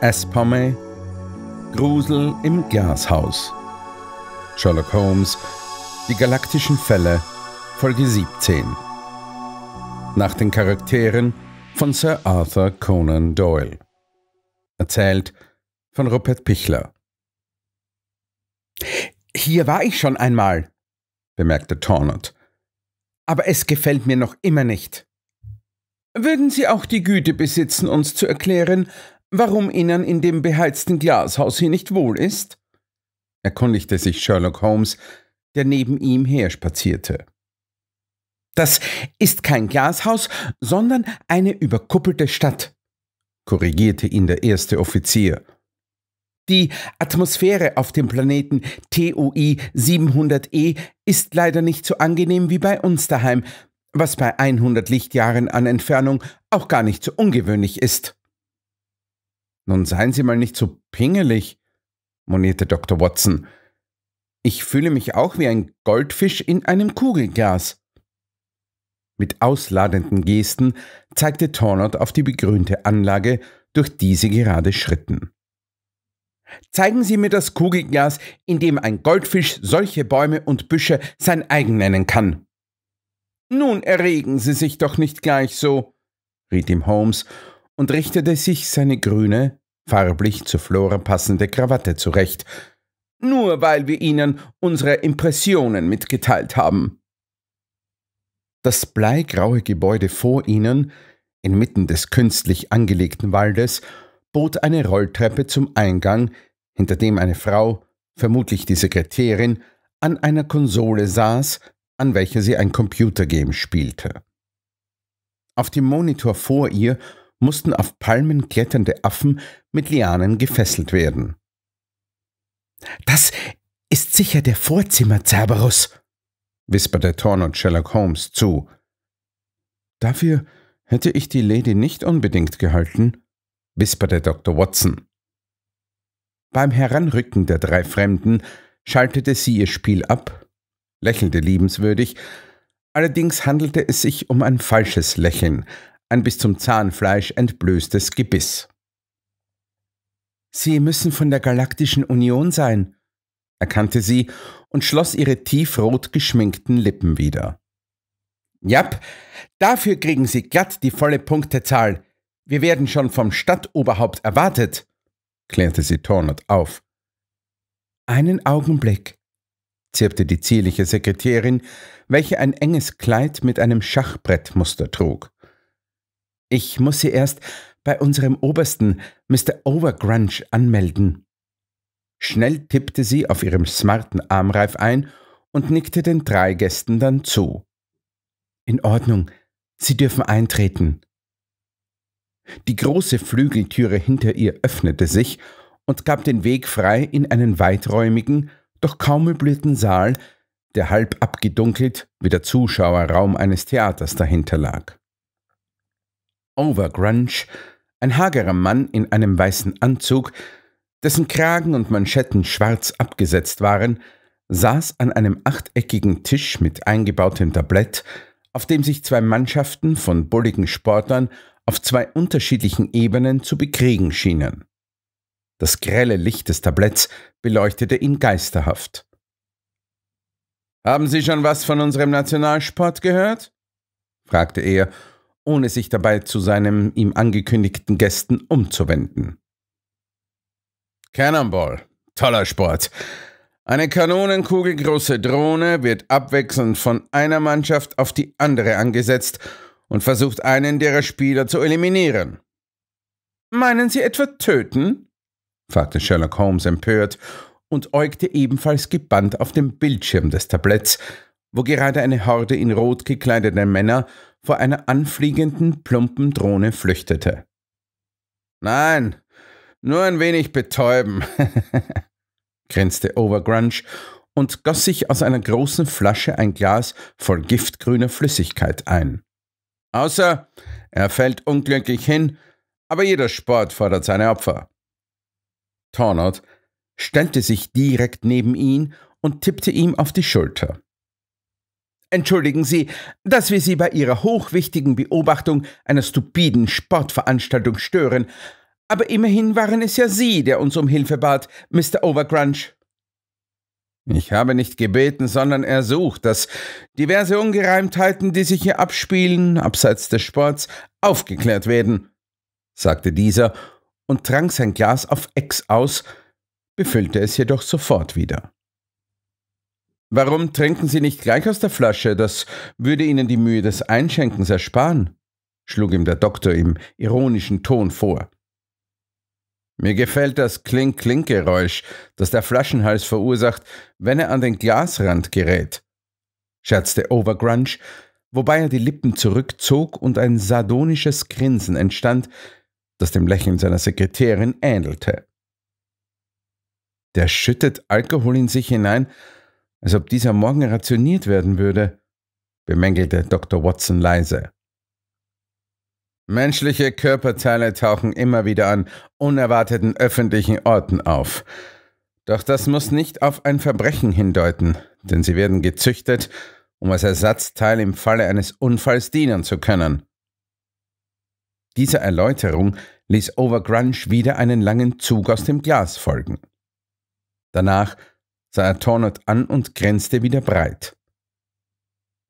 Espome, Grusel im Glashaus, Sherlock Holmes, Die galaktischen Fälle, Folge 17. Nach den Charakteren von Sir Arthur Conan Doyle. Erzählt von Rupert Pichler. Hier war ich schon einmal, bemerkte Tornot. Aber es gefällt mir noch immer nicht. Würden Sie auch die Güte besitzen, uns zu erklären, warum Ihnen in dem beheizten Glashaus hier nicht wohl ist? erkundigte sich Sherlock Holmes, der neben ihm herspazierte. Das ist kein Glashaus, sondern eine überkuppelte Stadt, korrigierte ihn der erste Offizier. Die Atmosphäre auf dem Planeten TUI 700E ist leider nicht so angenehm wie bei uns daheim, was bei 100 Lichtjahren an Entfernung auch gar nicht so ungewöhnlich ist. Nun seien Sie mal nicht so pingelig, monierte Dr. Watson. Ich fühle mich auch wie ein Goldfisch in einem Kugelglas. Mit ausladenden Gesten zeigte Tornot auf die begrünte Anlage, durch die sie gerade schritten. Zeigen Sie mir das Kugelglas, in dem ein Goldfisch solche Bäume und Büsche sein eigen nennen kann. Nun erregen Sie sich doch nicht gleich so, riet ihm Holmes und richtete sich seine grüne, farblich zur Flora passende Krawatte zurecht, nur weil wir ihnen unsere Impressionen mitgeteilt haben. Das bleigraue Gebäude vor ihnen, inmitten des künstlich angelegten Waldes, bot eine Rolltreppe zum Eingang, hinter dem eine Frau, vermutlich die Sekretärin, an einer Konsole saß, an welcher sie ein Computergame spielte. Auf dem Monitor vor ihr mussten auf Palmen kletternde Affen mit Lianen gefesselt werden. Das ist sicher der Vorzimmer, Cerberus, wisperte Thorn Sherlock Holmes zu. Dafür hätte ich die Lady nicht unbedingt gehalten, wisperte Dr. Watson. Beim Heranrücken der drei Fremden schaltete sie ihr Spiel ab, lächelte liebenswürdig, allerdings handelte es sich um ein falsches Lächeln, ein bis zum Zahnfleisch entblößtes Gebiss. Sie müssen von der Galaktischen Union sein, erkannte sie und schloss ihre tiefrot geschminkten Lippen wieder. Jap, dafür kriegen Sie glatt die volle Punktezahl. Wir werden schon vom Stadtoberhaupt erwartet, klärte sie tornert auf. Einen Augenblick, zirpte die zierliche Sekretärin, welche ein enges Kleid mit einem Schachbrettmuster trug. Ich muss sie erst bei unserem Obersten, Mr. Overgrunge, anmelden. Schnell tippte sie auf ihrem smarten Armreif ein und nickte den drei Gästen dann zu. In Ordnung, Sie dürfen eintreten. Die große Flügeltüre hinter ihr öffnete sich und gab den Weg frei in einen weiträumigen, doch kaum möblierten Saal, der halb abgedunkelt wie der Zuschauerraum eines Theaters dahinter lag. Overgrunge, ein hagerer Mann in einem weißen Anzug, dessen Kragen und Manschetten schwarz abgesetzt waren, saß an einem achteckigen Tisch mit eingebautem Tablett, auf dem sich zwei Mannschaften von bulligen Sportlern auf zwei unterschiedlichen Ebenen zu bekriegen schienen. Das grelle Licht des Tabletts beleuchtete ihn geisterhaft. Haben Sie schon was von unserem Nationalsport gehört? fragte er ohne sich dabei zu seinen ihm angekündigten Gästen umzuwenden. Cannonball, toller Sport. Eine kanonenkugelgroße Drohne wird abwechselnd von einer Mannschaft auf die andere angesetzt und versucht einen derer Spieler zu eliminieren. Meinen Sie etwa töten? fragte Sherlock Holmes empört und äugte ebenfalls gebannt auf dem Bildschirm des Tabletts, wo gerade eine Horde in rot gekleideter Männer vor einer anfliegenden, plumpen Drohne flüchtete. Nein, nur ein wenig betäuben, grinste Overgrunge und goss sich aus einer großen Flasche ein Glas voll giftgrüner Flüssigkeit ein. Außer, er fällt unglücklich hin, aber jeder Sport fordert seine Opfer. Tornot stellte sich direkt neben ihn und tippte ihm auf die Schulter. Entschuldigen Sie, dass wir Sie bei Ihrer hochwichtigen Beobachtung einer stupiden Sportveranstaltung stören, aber immerhin waren es ja Sie, der uns um Hilfe bat, Mr. Overgrunch. Ich habe nicht gebeten, sondern ersucht, dass diverse Ungereimtheiten, die sich hier abspielen, abseits des Sports, aufgeklärt werden, sagte dieser und trank sein Glas auf Ex aus, befüllte es jedoch sofort wieder. Warum trinken Sie nicht gleich aus der Flasche? Das würde Ihnen die Mühe des Einschenkens ersparen, schlug ihm der Doktor im ironischen Ton vor. Mir gefällt das kling kling geräusch das der Flaschenhals verursacht, wenn er an den Glasrand gerät, scherzte Overgrunge, wobei er die Lippen zurückzog und ein sardonisches Grinsen entstand, das dem Lächeln seiner Sekretärin ähnelte. Der schüttet Alkohol in sich hinein als ob dieser morgen rationiert werden würde, bemängelte Dr. Watson leise. Menschliche Körperteile tauchen immer wieder an unerwarteten öffentlichen Orten auf. Doch das muss nicht auf ein Verbrechen hindeuten, denn sie werden gezüchtet, um als Ersatzteil im Falle eines Unfalls dienen zu können. Dieser Erläuterung ließ Overgrunge wieder einen langen Zug aus dem Glas folgen. Danach sah Tornot an und grenzte wieder breit.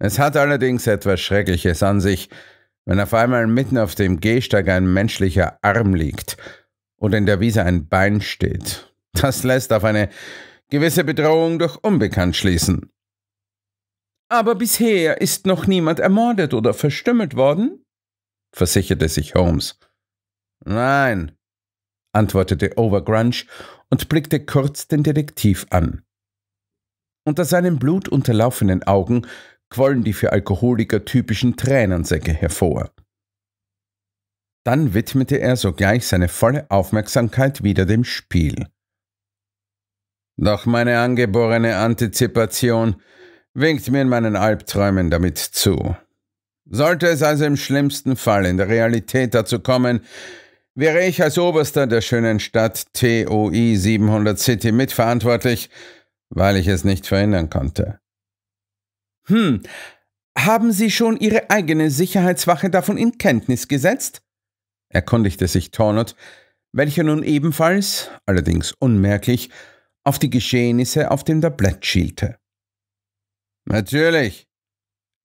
Es hat allerdings etwas Schreckliches an sich, wenn auf einmal mitten auf dem Gehsteig ein menschlicher Arm liegt und in der Wiese ein Bein steht. Das lässt auf eine gewisse Bedrohung durch Unbekannt schließen. Aber bisher ist noch niemand ermordet oder verstümmelt worden? versicherte sich Holmes. Nein, antwortete Overgrunge und blickte kurz den Detektiv an. Unter seinen blutunterlaufenen Augen quollen die für Alkoholiker typischen Tränensäcke hervor. Dann widmete er sogleich seine volle Aufmerksamkeit wieder dem Spiel. Doch meine angeborene Antizipation winkt mir in meinen Albträumen damit zu. Sollte es also im schlimmsten Fall in der Realität dazu kommen, wäre ich als Oberster der schönen Stadt TOI 700 City mitverantwortlich, weil ich es nicht verhindern konnte. Hm, haben Sie schon Ihre eigene Sicherheitswache davon in Kenntnis gesetzt? erkundigte sich Tornot, welcher nun ebenfalls, allerdings unmerklich, auf die Geschehnisse auf dem Tablett schielte. Natürlich,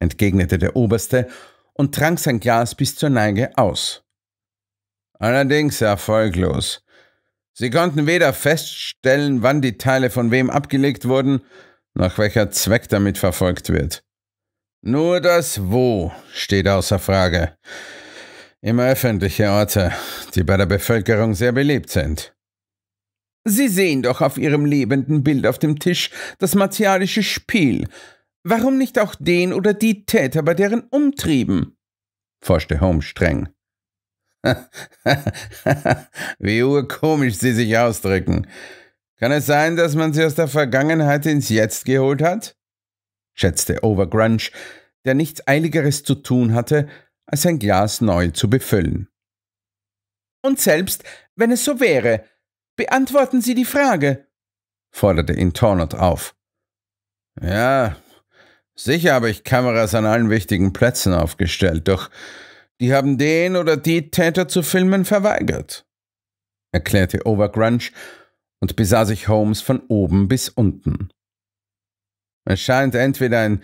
entgegnete der Oberste und trank sein Glas bis zur Neige aus. Allerdings erfolglos. Sie konnten weder feststellen, wann die Teile von wem abgelegt wurden, noch welcher Zweck damit verfolgt wird. Nur das Wo steht außer Frage. Immer öffentliche Orte, die bei der Bevölkerung sehr beliebt sind. Sie sehen doch auf Ihrem lebenden Bild auf dem Tisch das martialische Spiel. Warum nicht auch den oder die Täter bei deren Umtrieben? forschte Holmes streng. Wie urkomisch Sie sich ausdrücken. Kann es sein, dass man sie aus der Vergangenheit ins Jetzt geholt hat? schätzte Overgrunch, der nichts Eiligeres zu tun hatte, als ein Glas neu zu befüllen. Und selbst wenn es so wäre, beantworten Sie die Frage, forderte ihn Tornot auf. Ja, sicher habe ich Kameras an allen wichtigen Plätzen aufgestellt, doch die haben den oder die Täter zu filmen verweigert, erklärte Overgrunch und besah sich Holmes von oben bis unten. Es scheint entweder ein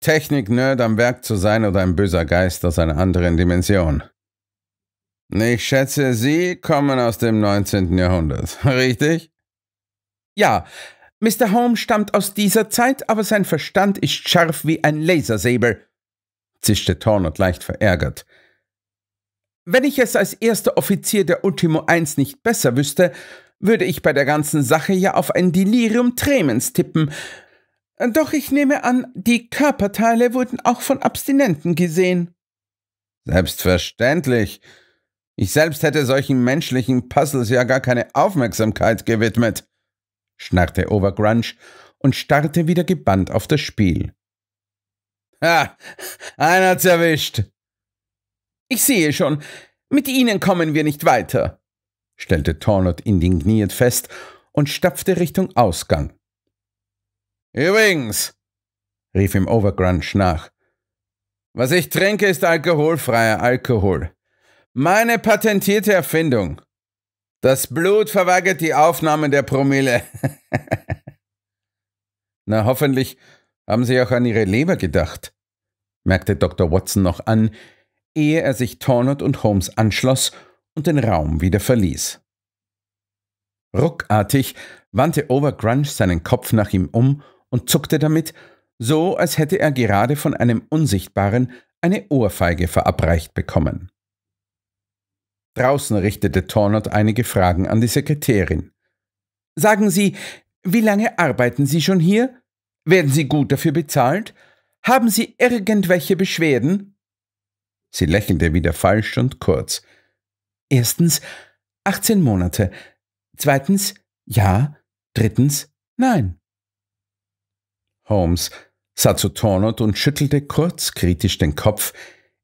Technik-Nerd am Werk zu sein oder ein böser Geist aus einer anderen Dimension. Ich schätze, Sie kommen aus dem 19. Jahrhundert, richtig? Ja, Mr. Holmes stammt aus dieser Zeit, aber sein Verstand ist scharf wie ein Lasersäbel, zischte Tornot leicht verärgert. Wenn ich es als erster Offizier der Ultimo 1 nicht besser wüsste, würde ich bei der ganzen Sache ja auf ein Delirium tremens tippen. Doch ich nehme an, die Körperteile wurden auch von Abstinenten gesehen. Selbstverständlich. Ich selbst hätte solchen menschlichen Puzzles ja gar keine Aufmerksamkeit gewidmet, schnarrte Overgrunch und starrte wieder gebannt auf das Spiel. Ha, einer hat's erwischt, ich sehe schon, mit Ihnen kommen wir nicht weiter, stellte Tornot indigniert fest und stapfte Richtung Ausgang. Übrigens, rief ihm Overgrunch nach, was ich trinke, ist alkoholfreier Alkohol. Meine patentierte Erfindung. Das Blut verweigert die Aufnahme der Promille. Na, hoffentlich haben Sie auch an Ihre Leber gedacht, merkte Dr. Watson noch an, ehe er sich Tornot und Holmes anschloss und den Raum wieder verließ. Ruckartig wandte Overgrunge seinen Kopf nach ihm um und zuckte damit, so als hätte er gerade von einem Unsichtbaren eine Ohrfeige verabreicht bekommen. Draußen richtete Tornot einige Fragen an die Sekretärin. Sagen Sie, wie lange arbeiten Sie schon hier? Werden Sie gut dafür bezahlt? Haben Sie irgendwelche Beschwerden? Sie lächelte wieder falsch und kurz. Erstens, 18 Monate. Zweitens, ja. Drittens, nein. Holmes sah zu Tornot und schüttelte kurz kritisch den Kopf,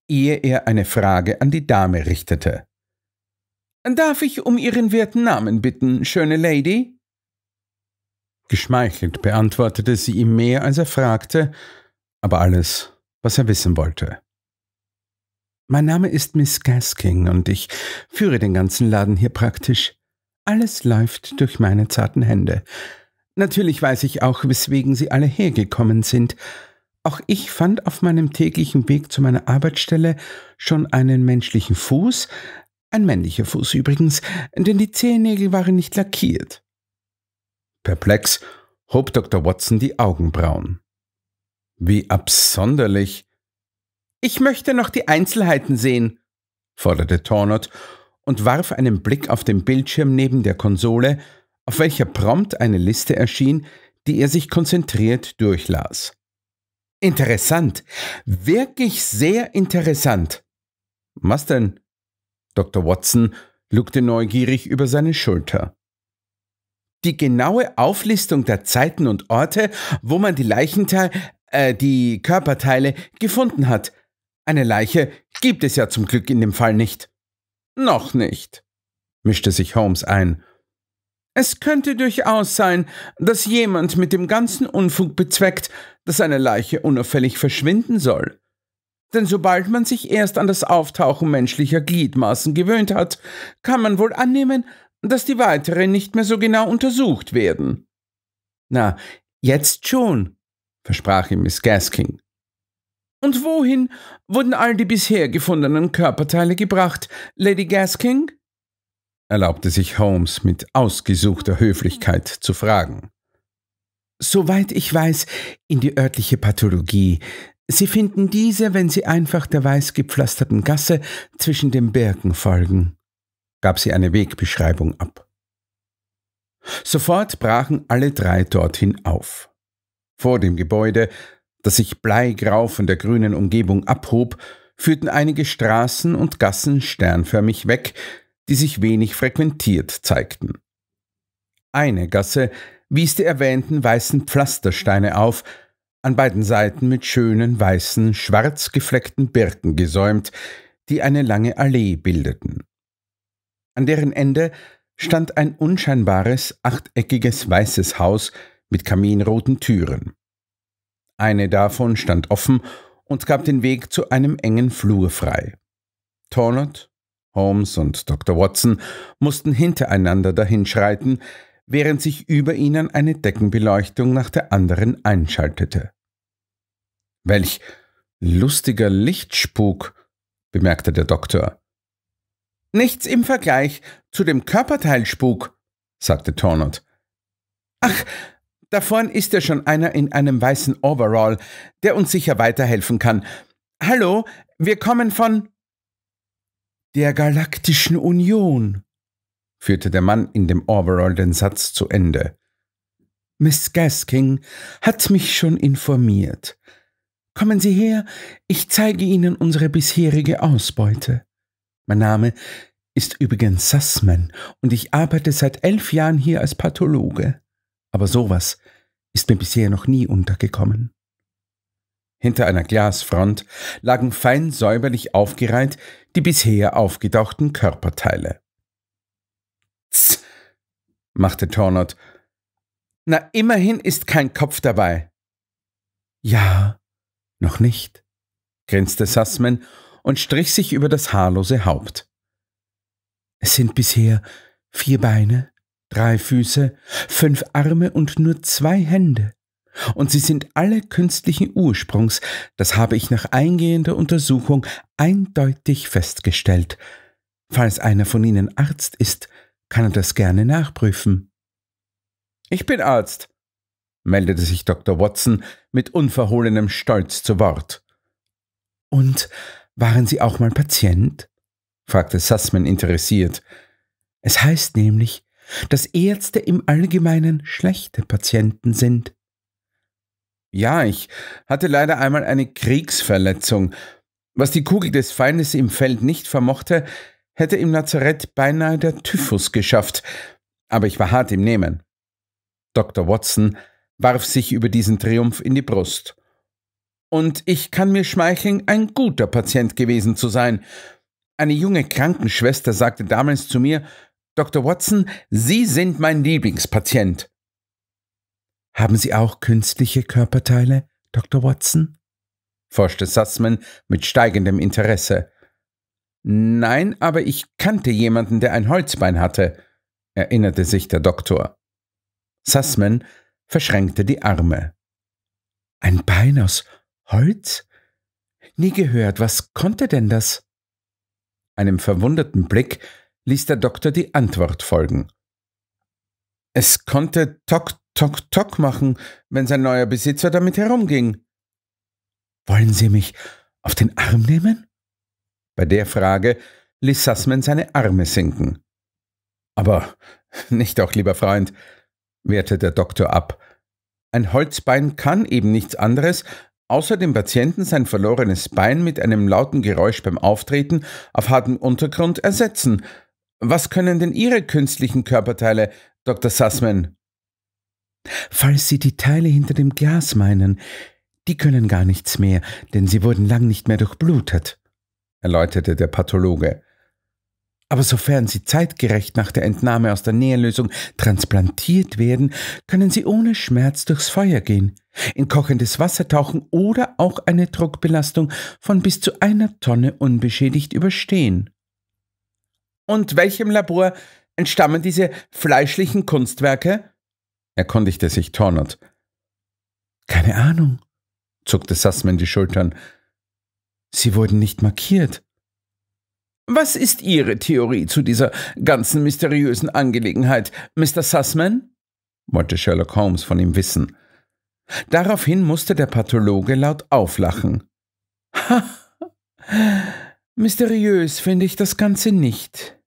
ehe er eine Frage an die Dame richtete. Darf ich um Ihren werten Namen bitten, schöne Lady? Geschmeichelt beantwortete sie ihm mehr, als er fragte, aber alles, was er wissen wollte. Mein Name ist Miss Gasking und ich führe den ganzen Laden hier praktisch. Alles läuft durch meine zarten Hände. Natürlich weiß ich auch, weswegen Sie alle hergekommen sind. Auch ich fand auf meinem täglichen Weg zu meiner Arbeitsstelle schon einen menschlichen Fuß, ein männlicher Fuß übrigens, denn die Zehennägel waren nicht lackiert. Perplex hob Dr. Watson die Augenbrauen. Wie absonderlich, ich möchte noch die Einzelheiten sehen, forderte Tornot und warf einen Blick auf den Bildschirm neben der Konsole, auf welcher prompt eine Liste erschien, die er sich konzentriert durchlas. Interessant, wirklich sehr interessant. Was denn? Dr. Watson lugte neugierig über seine Schulter. Die genaue Auflistung der Zeiten und Orte, wo man die Leichenteile, äh, die Körperteile gefunden hat, eine Leiche gibt es ja zum Glück in dem Fall nicht. Noch nicht, mischte sich Holmes ein. Es könnte durchaus sein, dass jemand mit dem ganzen Unfug bezweckt, dass eine Leiche unauffällig verschwinden soll. Denn sobald man sich erst an das Auftauchen menschlicher Gliedmaßen gewöhnt hat, kann man wohl annehmen, dass die weiteren nicht mehr so genau untersucht werden. Na, jetzt schon, versprach ihm Miss Gasking. Und wohin wurden all die bisher gefundenen Körperteile gebracht, Lady Gasking? erlaubte sich Holmes mit ausgesuchter Höflichkeit zu fragen. Soweit ich weiß, in die örtliche Pathologie. Sie finden diese, wenn Sie einfach der weiß gepflasterten Gasse zwischen den Bergen folgen, gab sie eine Wegbeschreibung ab. Sofort brachen alle drei dorthin auf. Vor dem Gebäude das sich bleigrau von der grünen Umgebung abhob, führten einige Straßen und Gassen sternförmig weg, die sich wenig frequentiert zeigten. Eine Gasse wies die erwähnten weißen Pflastersteine auf, an beiden Seiten mit schönen weißen, schwarz gefleckten Birken gesäumt, die eine lange Allee bildeten. An deren Ende stand ein unscheinbares, achteckiges weißes Haus mit kaminroten Türen. Eine davon stand offen und gab den Weg zu einem engen Flur frei. Tornot, Holmes und Dr. Watson mussten hintereinander dahinschreiten, während sich über ihnen eine Deckenbeleuchtung nach der anderen einschaltete. Welch lustiger Lichtspuk, bemerkte der Doktor. Nichts im Vergleich zu dem Körperteilspuk, sagte Tornot. Ach, da vorn ist ja schon einer in einem weißen Overall, der uns sicher weiterhelfen kann. Hallo, wir kommen von der Galaktischen Union, führte der Mann in dem Overall den Satz zu Ende. Miss Gasking hat mich schon informiert. Kommen Sie her, ich zeige Ihnen unsere bisherige Ausbeute. Mein Name ist übrigens Sassman und ich arbeite seit elf Jahren hier als Pathologe aber sowas ist mir bisher noch nie untergekommen. Hinter einer Glasfront lagen fein säuberlich aufgereiht die bisher aufgetauchten Körperteile. Tss, machte Tornot. Na, immerhin ist kein Kopf dabei. Ja, noch nicht, grinste Sussman und strich sich über das haarlose Haupt. Es sind bisher vier Beine, drei Füße, fünf Arme und nur zwei Hände. Und sie sind alle künstlichen Ursprungs, das habe ich nach eingehender Untersuchung eindeutig festgestellt. Falls einer von Ihnen Arzt ist, kann er das gerne nachprüfen. Ich bin Arzt, meldete sich Dr. Watson mit unverhohlenem Stolz zu Wort. Und waren Sie auch mal Patient? fragte Sussman interessiert. Es heißt nämlich, dass Ärzte im Allgemeinen schlechte Patienten sind. Ja, ich hatte leider einmal eine Kriegsverletzung. Was die Kugel des Feindes im Feld nicht vermochte, hätte im Lazarett beinahe der Typhus geschafft, aber ich war hart im Nehmen. Dr. Watson warf sich über diesen Triumph in die Brust. Und ich kann mir schmeicheln, ein guter Patient gewesen zu sein. Eine junge Krankenschwester sagte damals zu mir, Dr. Watson, Sie sind mein Lieblingspatient. Haben Sie auch künstliche Körperteile, Dr. Watson? forschte Sussman mit steigendem Interesse. Nein, aber ich kannte jemanden, der ein Holzbein hatte, erinnerte sich der Doktor. Sussman verschränkte die Arme. Ein Bein aus Holz? Nie gehört, was konnte denn das? Einem verwunderten Blick ließ der Doktor die Antwort folgen. Es konnte tock, tock, tock machen, wenn sein neuer Besitzer damit herumging. Wollen Sie mich auf den Arm nehmen? Bei der Frage ließ Sussman seine Arme sinken. Aber nicht doch, lieber Freund, wehrte der Doktor ab. Ein Holzbein kann eben nichts anderes, außer dem Patienten sein verlorenes Bein mit einem lauten Geräusch beim Auftreten auf hartem Untergrund ersetzen, was können denn Ihre künstlichen Körperteile, Dr. Sussman? Falls Sie die Teile hinter dem Glas meinen, die können gar nichts mehr, denn sie wurden lang nicht mehr durchblutet, erläuterte der Pathologe. Aber sofern sie zeitgerecht nach der Entnahme aus der Nährlösung transplantiert werden, können sie ohne Schmerz durchs Feuer gehen, in kochendes Wasser tauchen oder auch eine Druckbelastung von bis zu einer Tonne unbeschädigt überstehen und welchem Labor entstammen diese fleischlichen Kunstwerke? erkundigte sich Tornot. Keine Ahnung, zuckte Sussman die Schultern. Sie wurden nicht markiert. Was ist Ihre Theorie zu dieser ganzen mysteriösen Angelegenheit, Mr. Sussman? wollte Sherlock Holmes von ihm wissen. Daraufhin musste der Pathologe laut auflachen. Ha! Mysteriös finde ich das Ganze nicht.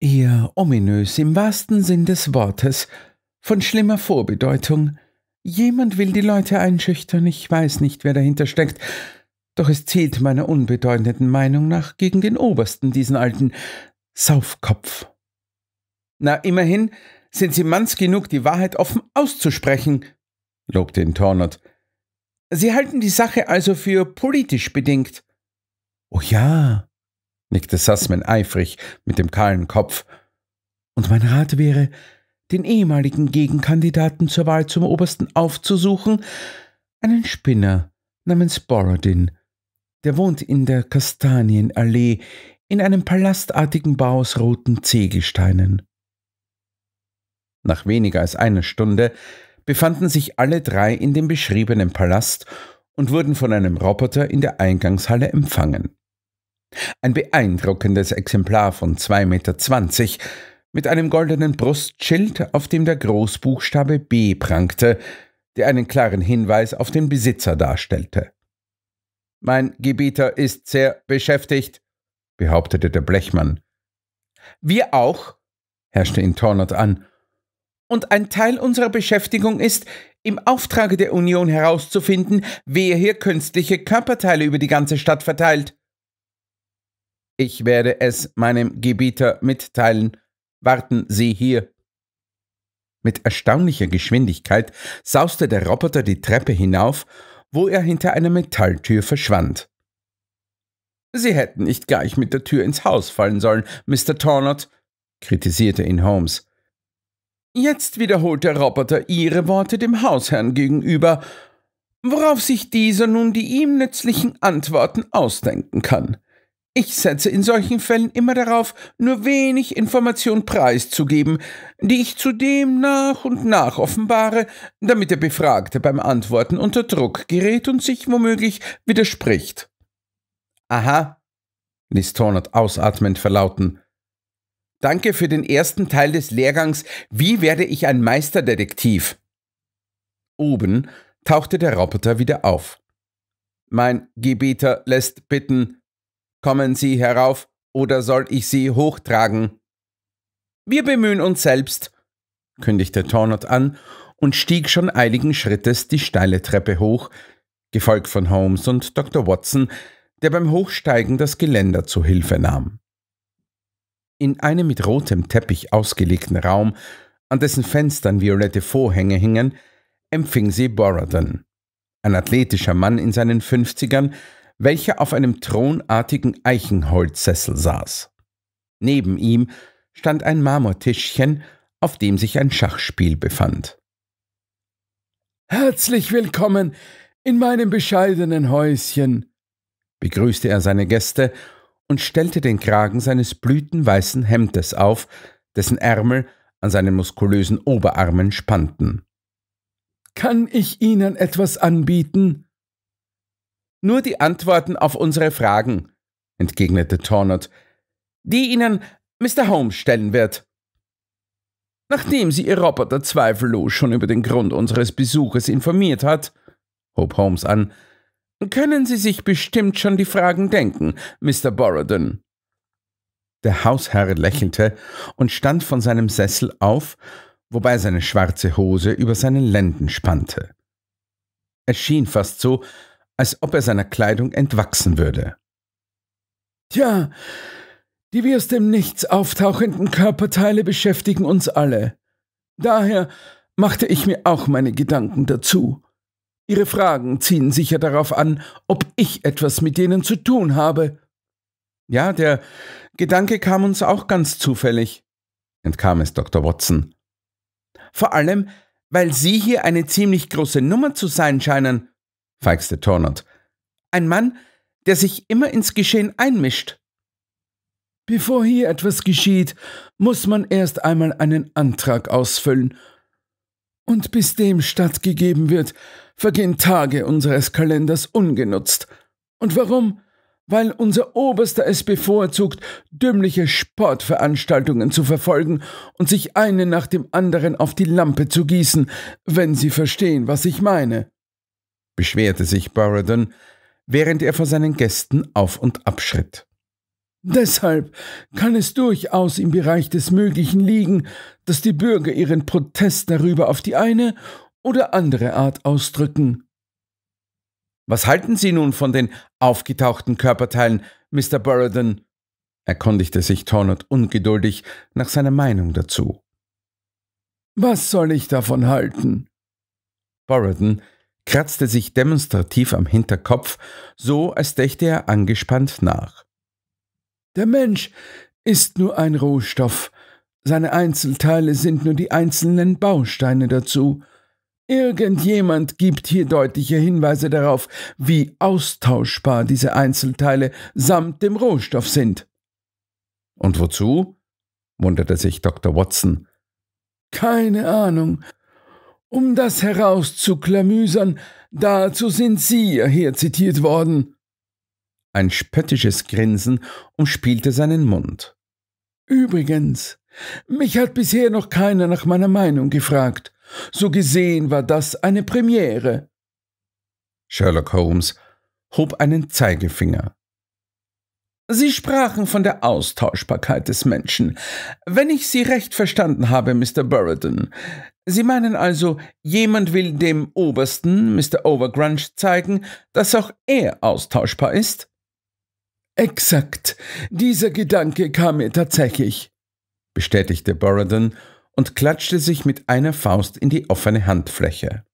Eher ominös im wahrsten Sinn des Wortes, von schlimmer Vorbedeutung. Jemand will die Leute einschüchtern, ich weiß nicht, wer dahinter steckt, doch es zählt meiner unbedeutenden Meinung nach gegen den Obersten, diesen alten Saufkopf. Na, immerhin sind sie manns genug, die Wahrheit offen auszusprechen, lobte ihn Tornot. Sie halten die Sache also für politisch bedingt. Oh ja, nickte Sussman eifrig mit dem kahlen Kopf. Und mein Rat wäre, den ehemaligen Gegenkandidaten zur Wahl zum Obersten aufzusuchen, einen Spinner namens Borodin. Der wohnt in der Kastanienallee in einem palastartigen Bau aus roten Ziegelsteinen. Nach weniger als einer Stunde befanden sich alle drei in dem beschriebenen Palast und wurden von einem Roboter in der Eingangshalle empfangen. Ein beeindruckendes Exemplar von 2,20 Meter mit einem goldenen Brustschild, auf dem der Großbuchstabe B prangte, der einen klaren Hinweis auf den Besitzer darstellte. Mein Gebieter ist sehr beschäftigt, behauptete der Blechmann. Wir auch, herrschte ihn Tornert an. Und ein Teil unserer Beschäftigung ist, im Auftrage der Union herauszufinden, wer hier künstliche Körperteile über die ganze Stadt verteilt. Ich werde es meinem Gebieter mitteilen. Warten Sie hier. Mit erstaunlicher Geschwindigkeit sauste der Roboter die Treppe hinauf, wo er hinter einer Metalltür verschwand. Sie hätten nicht gleich mit der Tür ins Haus fallen sollen, Mr. Tornot, kritisierte ihn Holmes. Jetzt wiederholt der Roboter Ihre Worte dem Hausherrn gegenüber, worauf sich dieser nun die ihm nützlichen Antworten ausdenken kann. Ich setze in solchen Fällen immer darauf, nur wenig Information preiszugeben, die ich zudem nach und nach offenbare, damit der Befragte beim Antworten unter Druck gerät und sich womöglich widerspricht. Aha, ließ Tornert ausatmend verlauten. Danke für den ersten Teil des Lehrgangs Wie werde ich ein Meisterdetektiv? Oben tauchte der Roboter wieder auf. Mein Gebeter lässt bitten, Kommen Sie herauf, oder soll ich Sie hochtragen? Wir bemühen uns selbst, kündigte Tornot an und stieg schon eiligen Schrittes die steile Treppe hoch, gefolgt von Holmes und Dr. Watson, der beim Hochsteigen das Geländer zu Hilfe nahm. In einem mit rotem Teppich ausgelegten Raum, an dessen Fenstern violette Vorhänge hingen, empfing sie Borodon, ein athletischer Mann in seinen Fünfzigern, welcher auf einem thronartigen Eichenholzsessel saß. Neben ihm stand ein Marmortischchen, auf dem sich ein Schachspiel befand. Herzlich willkommen in meinem bescheidenen Häuschen, begrüßte er seine Gäste und stellte den Kragen seines blütenweißen Hemdes auf, dessen Ärmel an seinen muskulösen Oberarmen spannten. Kann ich Ihnen etwas anbieten? nur die Antworten auf unsere Fragen, entgegnete Tornot, die Ihnen Mr. Holmes stellen wird. Nachdem sie Ihr Roboter zweifellos schon über den Grund unseres Besuches informiert hat, hob Holmes an, können Sie sich bestimmt schon die Fragen denken, Mr. Borodin. Der Hausherr lächelte und stand von seinem Sessel auf, wobei seine schwarze Hose über seine Lenden spannte. Es schien fast so, als ob er seiner Kleidung entwachsen würde. Tja, die wie aus dem Nichts auftauchenden Körperteile beschäftigen uns alle. Daher machte ich mir auch meine Gedanken dazu. Ihre Fragen ziehen sicher darauf an, ob ich etwas mit denen zu tun habe. Ja, der Gedanke kam uns auch ganz zufällig, entkam es Dr. Watson. Vor allem, weil Sie hier eine ziemlich große Nummer zu sein scheinen feixte Tornert. Ein Mann, der sich immer ins Geschehen einmischt. Bevor hier etwas geschieht, muss man erst einmal einen Antrag ausfüllen. Und bis dem stattgegeben wird, vergehen Tage unseres Kalenders ungenutzt. Und warum? Weil unser Oberster es bevorzugt, dümmliche Sportveranstaltungen zu verfolgen und sich eine nach dem anderen auf die Lampe zu gießen, wenn Sie verstehen, was ich meine beschwerte sich Burradon, während er vor seinen Gästen auf und abschritt. Deshalb kann es durchaus im Bereich des Möglichen liegen, dass die Bürger ihren Protest darüber auf die eine oder andere Art ausdrücken. Was halten Sie nun von den aufgetauchten Körperteilen, Mr. Burradon? erkundigte sich Tornot ungeduldig nach seiner Meinung dazu. Was soll ich davon halten? Burradon kratzte sich demonstrativ am Hinterkopf, so als dächte er angespannt nach. Der Mensch ist nur ein Rohstoff, seine Einzelteile sind nur die einzelnen Bausteine dazu. Irgendjemand gibt hier deutliche Hinweise darauf, wie austauschbar diese Einzelteile samt dem Rohstoff sind. Und wozu? wunderte sich Dr. Watson. Keine Ahnung, um das herauszuklamüsern, dazu sind Sie hier zitiert worden. Ein spöttisches Grinsen umspielte seinen Mund. Übrigens, mich hat bisher noch keiner nach meiner Meinung gefragt. So gesehen war das eine Premiere. Sherlock Holmes hob einen Zeigefinger. Sie sprachen von der Austauschbarkeit des Menschen. Wenn ich Sie recht verstanden habe, Mr. Burridon, Sie meinen also, jemand will dem Obersten, Mr. Overgrunge, zeigen, dass auch er austauschbar ist? Exakt. Dieser Gedanke kam mir tatsächlich, bestätigte Borodon und klatschte sich mit einer Faust in die offene Handfläche.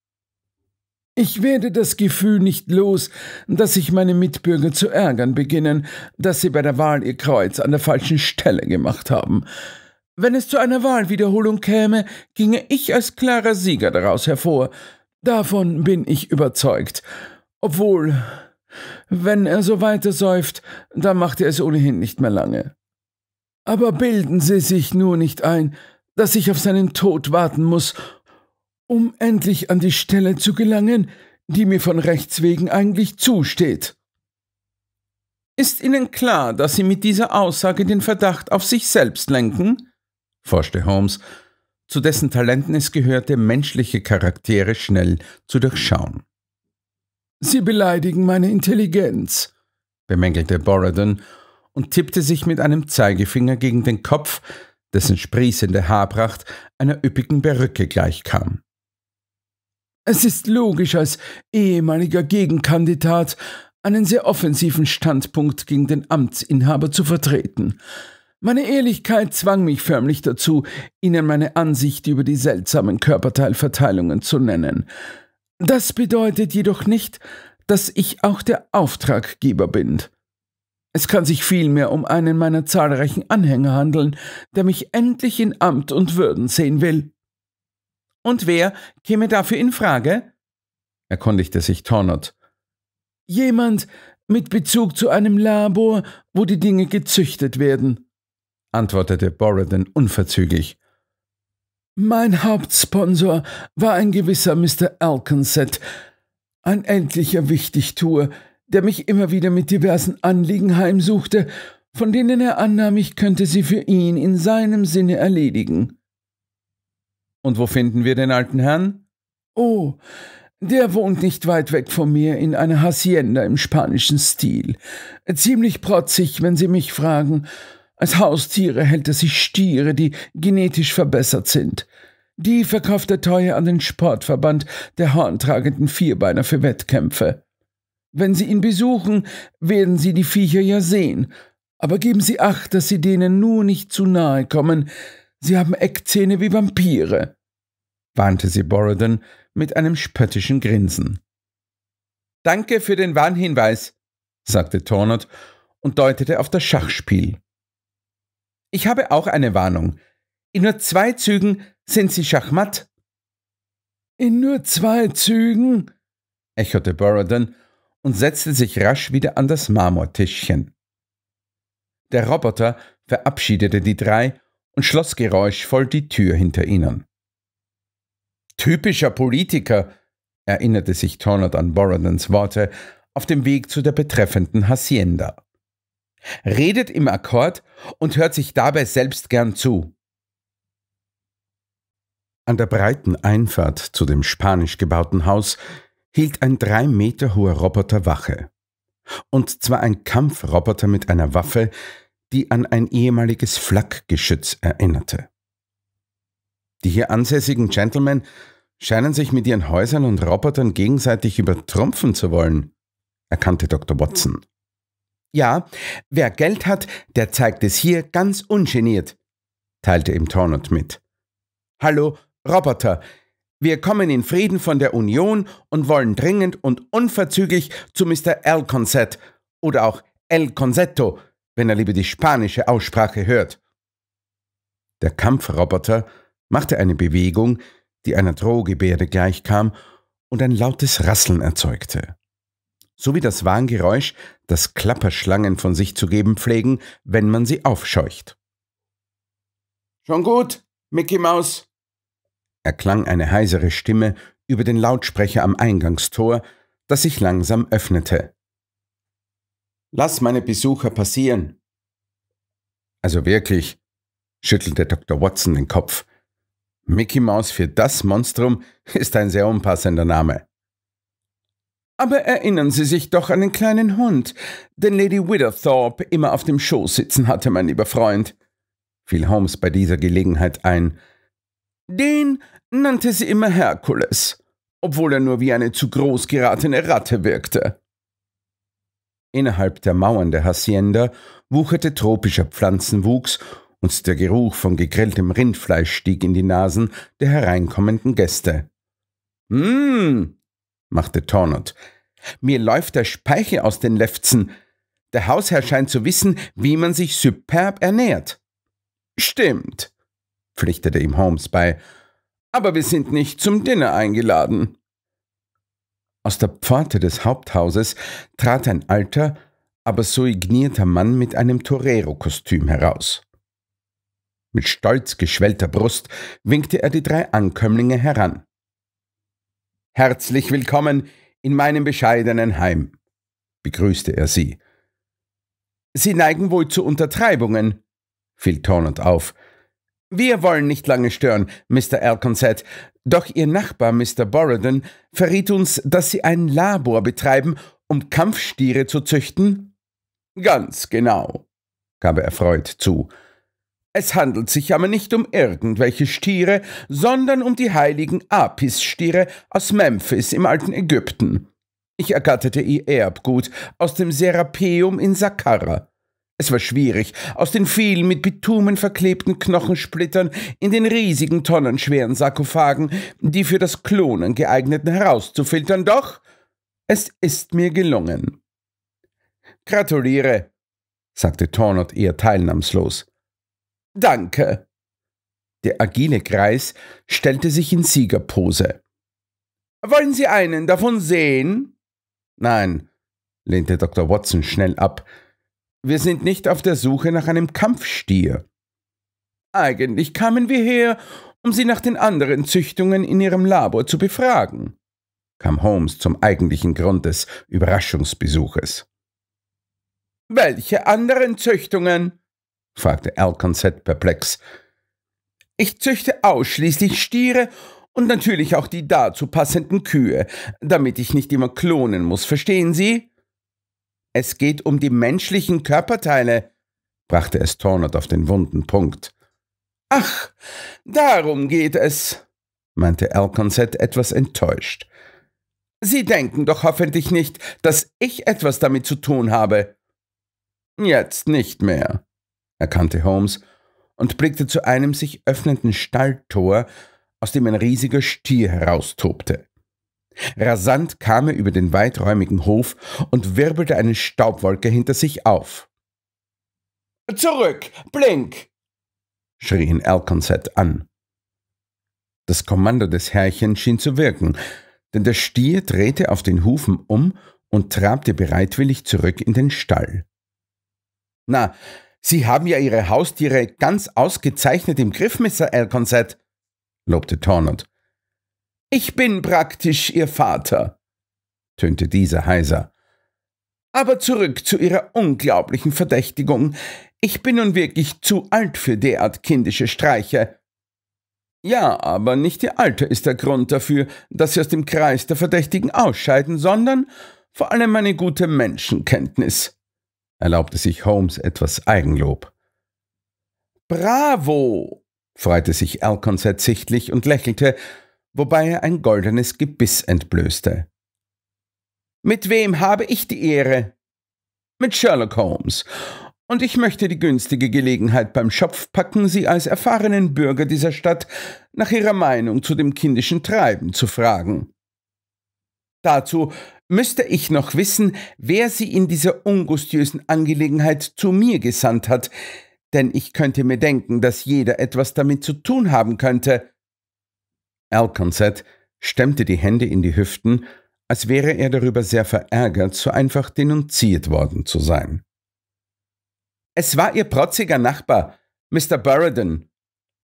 Ich werde das Gefühl nicht los, dass sich meine Mitbürger zu ärgern beginnen, dass sie bei der Wahl ihr Kreuz an der falschen Stelle gemacht haben. Wenn es zu einer Wahlwiederholung käme, ginge ich als klarer Sieger daraus hervor. Davon bin ich überzeugt. Obwohl, wenn er so weiter säuft, dann macht er es ohnehin nicht mehr lange. Aber bilden Sie sich nur nicht ein, dass ich auf seinen Tod warten muss, um endlich an die Stelle zu gelangen, die mir von Rechts wegen eigentlich zusteht. Ist Ihnen klar, dass Sie mit dieser Aussage den Verdacht auf sich selbst lenken? forschte Holmes, zu dessen Talenten es gehörte, menschliche Charaktere schnell zu durchschauen. Sie beleidigen meine Intelligenz, bemängelte Borodon und tippte sich mit einem Zeigefinger gegen den Kopf, dessen sprießende Haarpracht einer üppigen Perücke gleichkam. Es ist logisch, als ehemaliger Gegenkandidat einen sehr offensiven Standpunkt gegen den Amtsinhaber zu vertreten. Meine Ehrlichkeit zwang mich förmlich dazu, Ihnen meine Ansicht über die seltsamen Körperteilverteilungen zu nennen. Das bedeutet jedoch nicht, dass ich auch der Auftraggeber bin. Es kann sich vielmehr um einen meiner zahlreichen Anhänger handeln, der mich endlich in Amt und Würden sehen will. Und wer käme dafür in Frage? erkundigte sich Tornot. Jemand mit Bezug zu einem Labor, wo die Dinge gezüchtet werden antwortete Borodin unverzüglich. Mein Hauptsponsor war ein gewisser Mr. Alkensett, ein endlicher Wichtigtuer, der mich immer wieder mit diversen Anliegen heimsuchte, von denen er annahm, ich könnte sie für ihn in seinem Sinne erledigen. Und wo finden wir den alten Herrn? Oh, der wohnt nicht weit weg von mir in einer Hacienda im spanischen Stil. Ziemlich protzig, wenn Sie mich fragen, als Haustiere hält er sich Stiere, die genetisch verbessert sind. Die verkauft er teuer an den Sportverband der horntragenden Vierbeiner für Wettkämpfe. Wenn Sie ihn besuchen, werden Sie die Viecher ja sehen, aber geben Sie acht, dass Sie denen nur nicht zu nahe kommen, Sie haben Eckzähne wie Vampire, warnte sie Borodin mit einem spöttischen Grinsen. Danke für den Warnhinweis, sagte Tornot und deutete auf das Schachspiel. Ich habe auch eine Warnung. In nur zwei Zügen sind Sie Schachmatt. In nur zwei Zügen? echote Borodin und setzte sich rasch wieder an das Marmortischchen. Der Roboter verabschiedete die drei und schloss geräuschvoll die Tür hinter ihnen. Typischer Politiker, erinnerte sich Tornad an Borodins Worte auf dem Weg zu der betreffenden Hacienda redet im Akkord und hört sich dabei selbst gern zu. An der breiten Einfahrt zu dem spanisch gebauten Haus hielt ein drei Meter hoher Roboter Wache. Und zwar ein Kampfroboter mit einer Waffe, die an ein ehemaliges Flakgeschütz erinnerte. Die hier ansässigen Gentlemen scheinen sich mit ihren Häusern und Robotern gegenseitig übertrumpfen zu wollen, erkannte Dr. Watson. Ja, wer Geld hat, der zeigt es hier ganz ungeniert, teilte ihm Tornot mit. Hallo, Roboter, wir kommen in Frieden von der Union und wollen dringend und unverzüglich zu Mr. El Concet oder auch El Consetto, wenn er lieber die spanische Aussprache hört. Der Kampfroboter machte eine Bewegung, die einer Drohgebärde gleichkam und ein lautes Rasseln erzeugte sowie das Warngeräusch, das Klapperschlangen von sich zu geben pflegen, wenn man sie aufscheucht. Schon gut, Mickey Maus, erklang eine heisere Stimme über den Lautsprecher am Eingangstor, das sich langsam öffnete. Lass meine Besucher passieren. Also wirklich, schüttelte Dr. Watson den Kopf. Mickey Mouse für das Monstrum ist ein sehr unpassender Name. Aber erinnern Sie sich doch an den kleinen Hund, den Lady Witherthorpe immer auf dem Schoß sitzen hatte, mein lieber Freund, fiel Holmes bei dieser Gelegenheit ein. Den nannte sie immer Herkules, obwohl er nur wie eine zu groß geratene Ratte wirkte. Innerhalb der Mauern der Hacienda wucherte tropischer Pflanzenwuchs und der Geruch von gegrilltem Rindfleisch stieg in die Nasen der hereinkommenden Gäste. Mmm, machte Tornot. Mir läuft der Speichel aus den Lefzen. Der Hausherr scheint zu wissen, wie man sich superb ernährt. Stimmt, pflichtete ihm Holmes bei. Aber wir sind nicht zum Dinner eingeladen. Aus der Pforte des Haupthauses trat ein alter, aber soignierter Mann mit einem Torero-Kostüm heraus. Mit stolz geschwellter Brust winkte er die drei Ankömmlinge heran. Herzlich willkommen in meinem bescheidenen Heim, begrüßte er sie. Sie neigen wohl zu Untertreibungen, fiel Tornant auf. Wir wollen nicht lange stören, Mr. Alconsett, doch Ihr Nachbar, Mr. Borodin, verriet uns, dass Sie ein Labor betreiben, um Kampfstiere zu züchten? Ganz genau, gab er erfreut zu. Es handelt sich aber nicht um irgendwelche Stiere, sondern um die heiligen Apis-Stiere aus Memphis im alten Ägypten. Ich ergatterte ihr Erbgut aus dem Serapeum in Saqqara. Es war schwierig, aus den vielen mit Bitumen verklebten Knochensplittern in den riesigen tonnenschweren Sarkophagen die für das Klonen geeigneten herauszufiltern, doch es ist mir gelungen. Gratuliere, sagte Tornot eher teilnahmslos. Danke. Der agile Kreis stellte sich in Siegerpose. Wollen Sie einen davon sehen? Nein, lehnte Dr. Watson schnell ab. Wir sind nicht auf der Suche nach einem Kampfstier. Eigentlich kamen wir her, um Sie nach den anderen Züchtungen in Ihrem Labor zu befragen, kam Holmes zum eigentlichen Grund des Überraschungsbesuches. Welche anderen Züchtungen? fragte Alconset perplex. Ich züchte ausschließlich Stiere und natürlich auch die dazu passenden Kühe, damit ich nicht immer klonen muss, verstehen Sie? Es geht um die menschlichen Körperteile, brachte es Tornot auf den wunden Punkt. Ach, darum geht es, meinte Alconset etwas enttäuscht. Sie denken doch hoffentlich nicht, dass ich etwas damit zu tun habe. Jetzt nicht mehr, erkannte Holmes und blickte zu einem sich öffnenden Stalltor, aus dem ein riesiger Stier heraustobte. Rasant kam er über den weiträumigen Hof und wirbelte eine Staubwolke hinter sich auf. Zurück, Blink! schrie ihn Alconset an. Das Kommando des Herrchen schien zu wirken, denn der Stier drehte auf den Hufen um und trabte bereitwillig zurück in den Stall. Na, Sie haben ja Ihre Haustiere ganz ausgezeichnet im Griff, Mr. Elkonsett, lobte Tornot. Ich bin praktisch Ihr Vater, tönte dieser heiser. Aber zurück zu Ihrer unglaublichen Verdächtigung. Ich bin nun wirklich zu alt für derart kindische Streiche. Ja, aber nicht Ihr Alter ist der Grund dafür, dass Sie aus dem Kreis der Verdächtigen ausscheiden, sondern vor allem meine gute Menschenkenntnis erlaubte sich Holmes etwas Eigenlob. Bravo! freute sich Alconsett sichtlich und lächelte, wobei er ein goldenes Gebiss entblößte. Mit wem habe ich die Ehre? Mit Sherlock Holmes. Und ich möchte die günstige Gelegenheit beim Schopf packen, Sie als erfahrenen Bürger dieser Stadt nach Ihrer Meinung zu dem kindischen Treiben zu fragen. Dazu müsste ich noch wissen, wer sie in dieser ungustiösen Angelegenheit zu mir gesandt hat, denn ich könnte mir denken, dass jeder etwas damit zu tun haben könnte. Alconset stemmte die Hände in die Hüften, als wäre er darüber sehr verärgert, so einfach denunziert worden zu sein. Es war ihr protziger Nachbar, Mr. Burradon,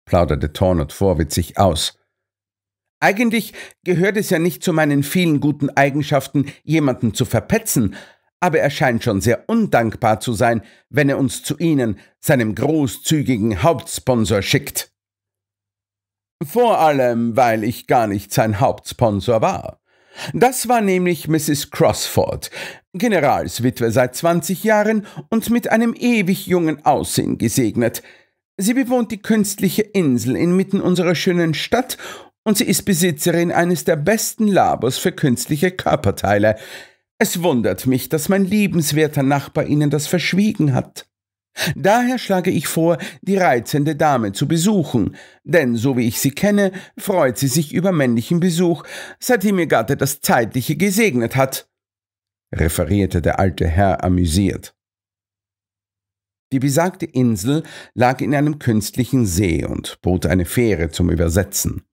plauderte Tornot vorwitzig aus. Eigentlich gehört es ja nicht zu meinen vielen guten Eigenschaften, jemanden zu verpetzen, aber er scheint schon sehr undankbar zu sein, wenn er uns zu Ihnen, seinem großzügigen Hauptsponsor, schickt. Vor allem, weil ich gar nicht sein Hauptsponsor war. Das war nämlich Mrs. Crossford, Generalswitwe seit 20 Jahren und mit einem ewig jungen Aussehen gesegnet. Sie bewohnt die künstliche Insel inmitten unserer schönen Stadt und sie ist Besitzerin eines der besten Labors für künstliche Körperteile. Es wundert mich, dass mein liebenswerter Nachbar Ihnen das verschwiegen hat. Daher schlage ich vor, die reizende Dame zu besuchen, denn so wie ich sie kenne, freut sie sich über männlichen Besuch, seitdem ihr Gatte das Zeitliche gesegnet hat, referierte der alte Herr amüsiert. Die besagte Insel lag in einem künstlichen See und bot eine Fähre zum Übersetzen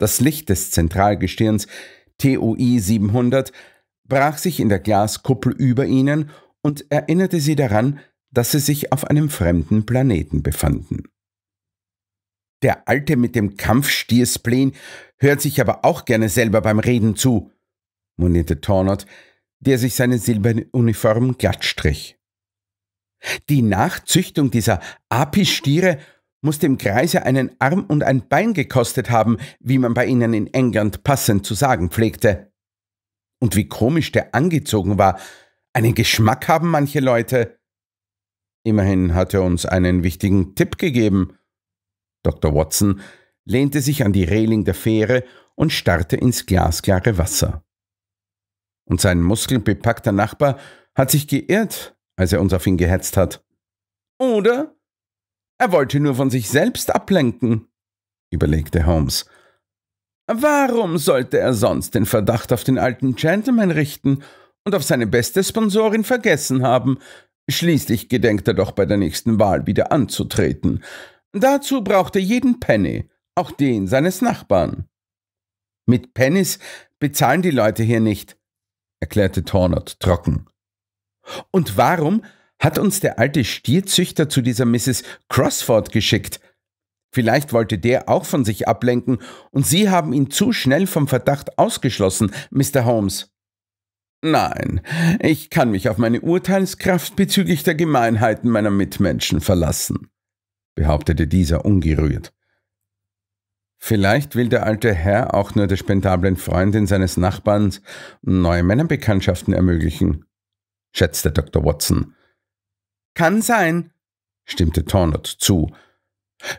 das Licht des Zentralgestirns TOI 700 brach sich in der Glaskuppel über ihnen und erinnerte sie daran, dass sie sich auf einem fremden Planeten befanden. Der Alte mit dem Kampfstierspleen hört sich aber auch gerne selber beim Reden zu, monierte Tornot, der sich seine silberne Uniform glatt strich. Die Nachzüchtung dieser Apistiere muss dem Kreise einen Arm und ein Bein gekostet haben, wie man bei ihnen in England passend zu sagen pflegte. Und wie komisch der angezogen war. Einen Geschmack haben manche Leute. Immerhin hat er uns einen wichtigen Tipp gegeben. Dr. Watson lehnte sich an die Reling der Fähre und starrte ins glasklare Wasser. Und sein muskelbepackter Nachbar hat sich geirrt, als er uns auf ihn gehetzt hat. Oder er wollte nur von sich selbst ablenken, überlegte Holmes. Warum sollte er sonst den Verdacht auf den alten Gentleman richten und auf seine beste Sponsorin vergessen haben? Schließlich gedenkt er doch bei der nächsten Wahl wieder anzutreten. Dazu braucht er jeden Penny, auch den seines Nachbarn. Mit Pennies bezahlen die Leute hier nicht, erklärte Tornot trocken. Und warum hat uns der alte Stierzüchter zu dieser Mrs. Crossford geschickt. Vielleicht wollte der auch von sich ablenken und Sie haben ihn zu schnell vom Verdacht ausgeschlossen, Mr. Holmes. Nein, ich kann mich auf meine Urteilskraft bezüglich der Gemeinheiten meiner Mitmenschen verlassen, behauptete dieser ungerührt. Vielleicht will der alte Herr auch nur der spendablen Freundin seines Nachbarns neue Männerbekanntschaften ermöglichen, schätzte Dr. Watson. Kann sein, stimmte Tornot zu.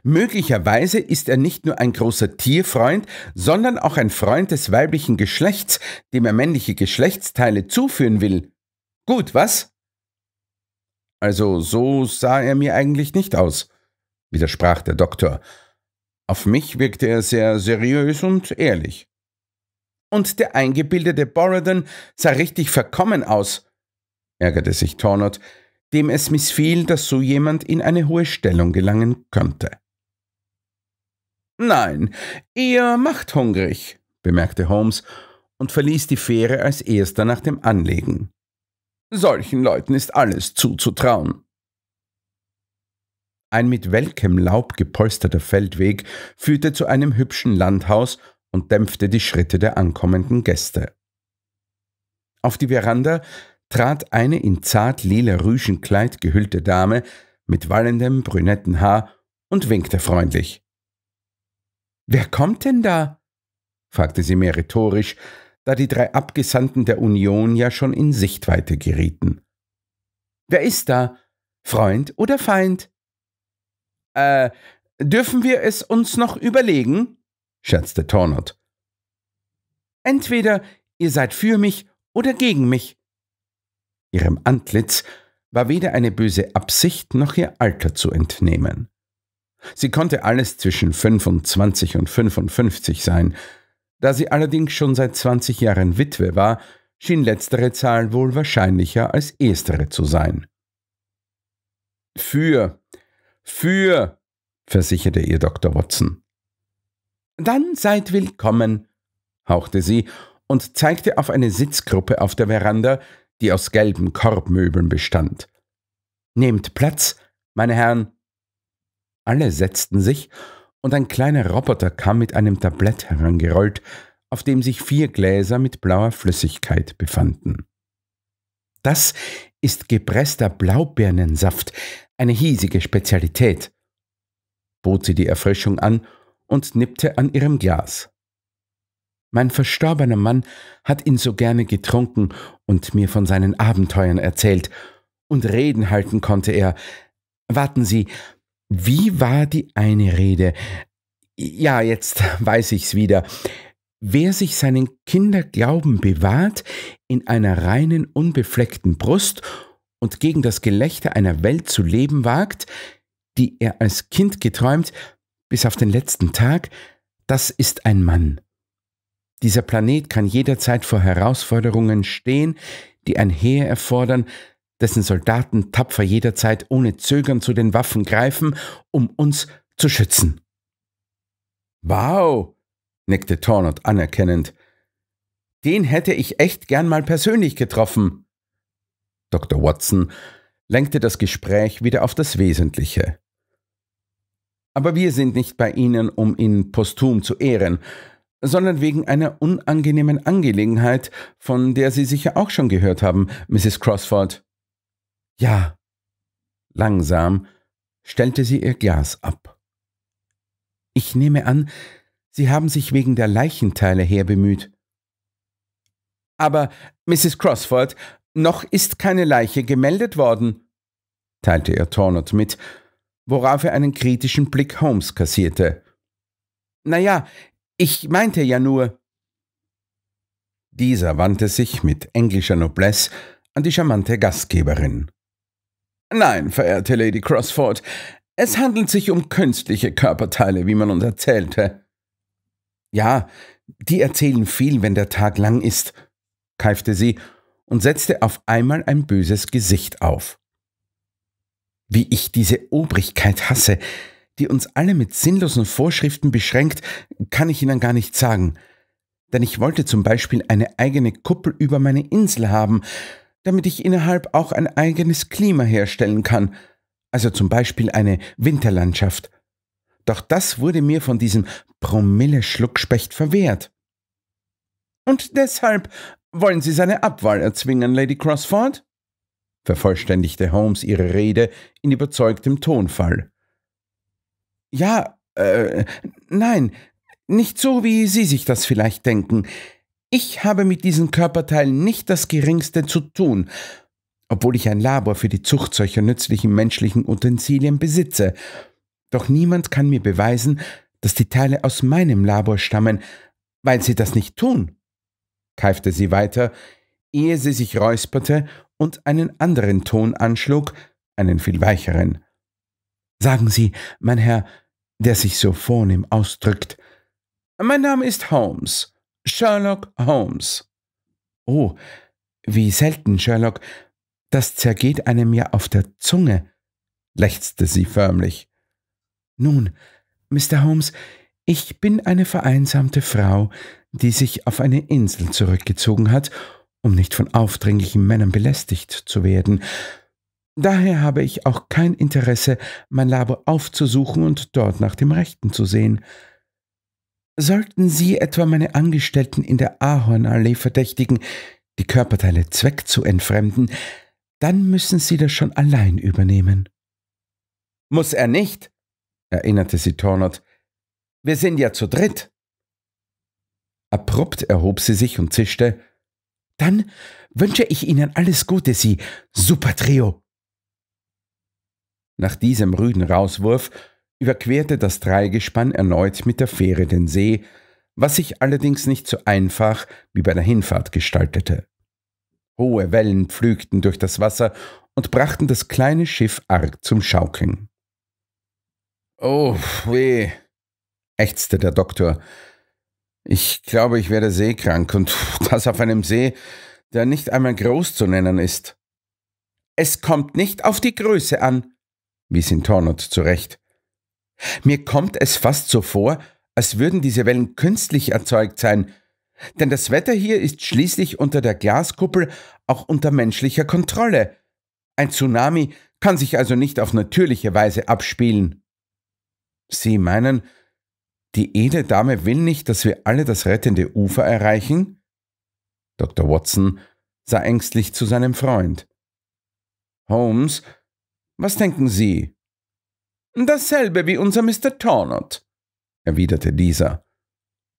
Möglicherweise ist er nicht nur ein großer Tierfreund, sondern auch ein Freund des weiblichen Geschlechts, dem er männliche Geschlechtsteile zuführen will. Gut, was? Also so sah er mir eigentlich nicht aus, widersprach der Doktor. Auf mich wirkte er sehr seriös und ehrlich. Und der eingebildete Borodon sah richtig verkommen aus, ärgerte sich Tornot, dem es missfiel, dass so jemand in eine hohe Stellung gelangen könnte. Nein, ihr macht hungrig, bemerkte Holmes und verließ die Fähre als erster nach dem Anlegen. Solchen Leuten ist alles zuzutrauen. Ein mit welkem Laub gepolsterter Feldweg führte zu einem hübschen Landhaus und dämpfte die Schritte der ankommenden Gäste. Auf die Veranda trat eine in zart lila Rüschenkleid gehüllte Dame mit wallendem brünetten Haar und winkte freundlich. Wer kommt denn da? fragte sie mehr rhetorisch, da die drei Abgesandten der Union ja schon in Sichtweite gerieten. Wer ist da? Freund oder Feind? Äh, dürfen wir es uns noch überlegen? scherzte Tornot. Entweder ihr seid für mich oder gegen mich, Ihrem Antlitz war weder eine böse Absicht noch ihr Alter zu entnehmen. Sie konnte alles zwischen 25 und 55 sein. Da sie allerdings schon seit 20 Jahren Witwe war, schien letztere Zahl wohl wahrscheinlicher als erstere zu sein. Für, für, versicherte ihr Dr. Watson. Dann seid willkommen, hauchte sie und zeigte auf eine Sitzgruppe auf der Veranda, die aus gelben Korbmöbeln bestand. Nehmt Platz, meine Herren. Alle setzten sich, und ein kleiner Roboter kam mit einem Tablett herangerollt, auf dem sich vier Gläser mit blauer Flüssigkeit befanden. Das ist gepresster Blaubeerensaft, eine hiesige Spezialität, bot sie die Erfrischung an und nippte an ihrem Glas. Mein verstorbener Mann hat ihn so gerne getrunken und mir von seinen Abenteuern erzählt. Und Reden halten konnte er. Warten Sie, wie war die eine Rede? Ja, jetzt weiß ich's wieder. Wer sich seinen Kinderglauben bewahrt, in einer reinen, unbefleckten Brust und gegen das Gelächter einer Welt zu leben wagt, die er als Kind geträumt, bis auf den letzten Tag, das ist ein Mann. Dieser Planet kann jederzeit vor Herausforderungen stehen, die ein Heer erfordern, dessen Soldaten tapfer jederzeit ohne Zögern zu den Waffen greifen, um uns zu schützen. Wow, nickte Tornot anerkennend. Den hätte ich echt gern mal persönlich getroffen. Dr. Watson lenkte das Gespräch wieder auf das Wesentliche. Aber wir sind nicht bei Ihnen, um ihn posthum zu ehren, sondern wegen einer unangenehmen Angelegenheit, von der Sie sicher auch schon gehört haben, Mrs. Crossford. Ja. Langsam stellte sie ihr Glas ab. Ich nehme an, Sie haben sich wegen der Leichenteile herbemüht. Aber, Mrs. Crossford, noch ist keine Leiche gemeldet worden, teilte er Tornot mit, worauf er einen kritischen Blick Holmes kassierte. Naja, ich meinte ja nur. Dieser wandte sich mit englischer Noblesse an die charmante Gastgeberin. Nein, verehrte Lady Crossford, es handelt sich um künstliche Körperteile, wie man uns erzählte. Ja, die erzählen viel, wenn der Tag lang ist, keifte sie und setzte auf einmal ein böses Gesicht auf. Wie ich diese Obrigkeit hasse, die uns alle mit sinnlosen Vorschriften beschränkt, kann ich Ihnen gar nicht sagen. Denn ich wollte zum Beispiel eine eigene Kuppel über meine Insel haben, damit ich innerhalb auch ein eigenes Klima herstellen kann, also zum Beispiel eine Winterlandschaft. Doch das wurde mir von diesem Promille-Schluckspecht verwehrt. Und deshalb wollen Sie seine Abwahl erzwingen, Lady Crossford? vervollständigte Holmes ihre Rede in überzeugtem Tonfall. Ja, äh, nein, nicht so, wie Sie sich das vielleicht denken. Ich habe mit diesen Körperteilen nicht das geringste zu tun, obwohl ich ein Labor für die Zucht solcher nützlichen menschlichen Utensilien besitze. Doch niemand kann mir beweisen, dass die Teile aus meinem Labor stammen, weil sie das nicht tun, keifte sie weiter, ehe sie sich räusperte und einen anderen Ton anschlug, einen viel weicheren. Sagen Sie, mein Herr, der sich so vornehm ausdrückt, mein Name ist Holmes, Sherlock Holmes. Oh, wie selten, Sherlock, das zergeht einem ja auf der Zunge, lechzte sie förmlich. Nun, Mr. Holmes, ich bin eine vereinsamte Frau, die sich auf eine Insel zurückgezogen hat, um nicht von aufdringlichen Männern belästigt zu werden, Daher habe ich auch kein Interesse, mein Labor aufzusuchen und dort nach dem Rechten zu sehen. Sollten Sie etwa meine Angestellten in der Ahornallee verdächtigen, die Körperteile zweckzuentfremden, dann müssen Sie das schon allein übernehmen. Muss er nicht, erinnerte sie Tornot. Wir sind ja zu dritt. Abrupt erhob sie sich und zischte: Dann wünsche ich Ihnen alles Gute, Sie Supertrio. Nach diesem rüden Rauswurf überquerte das Dreigespann erneut mit der Fähre den See, was sich allerdings nicht so einfach wie bei der Hinfahrt gestaltete. Hohe Wellen pflügten durch das Wasser und brachten das kleine Schiff arg zum Schaukeln. Oh, weh, ächzte der Doktor. Ich glaube, ich werde seekrank und das auf einem See, der nicht einmal groß zu nennen ist. Es kommt nicht auf die Größe an, wies ihn Tornot zurecht. Mir kommt es fast so vor, als würden diese Wellen künstlich erzeugt sein, denn das Wetter hier ist schließlich unter der Glaskuppel auch unter menschlicher Kontrolle. Ein Tsunami kann sich also nicht auf natürliche Weise abspielen. Sie meinen, die edle Dame will nicht, dass wir alle das rettende Ufer erreichen? Dr. Watson sah ängstlich zu seinem Freund. Holmes was denken Sie? Dasselbe wie unser Mr. Tornot, erwiderte dieser.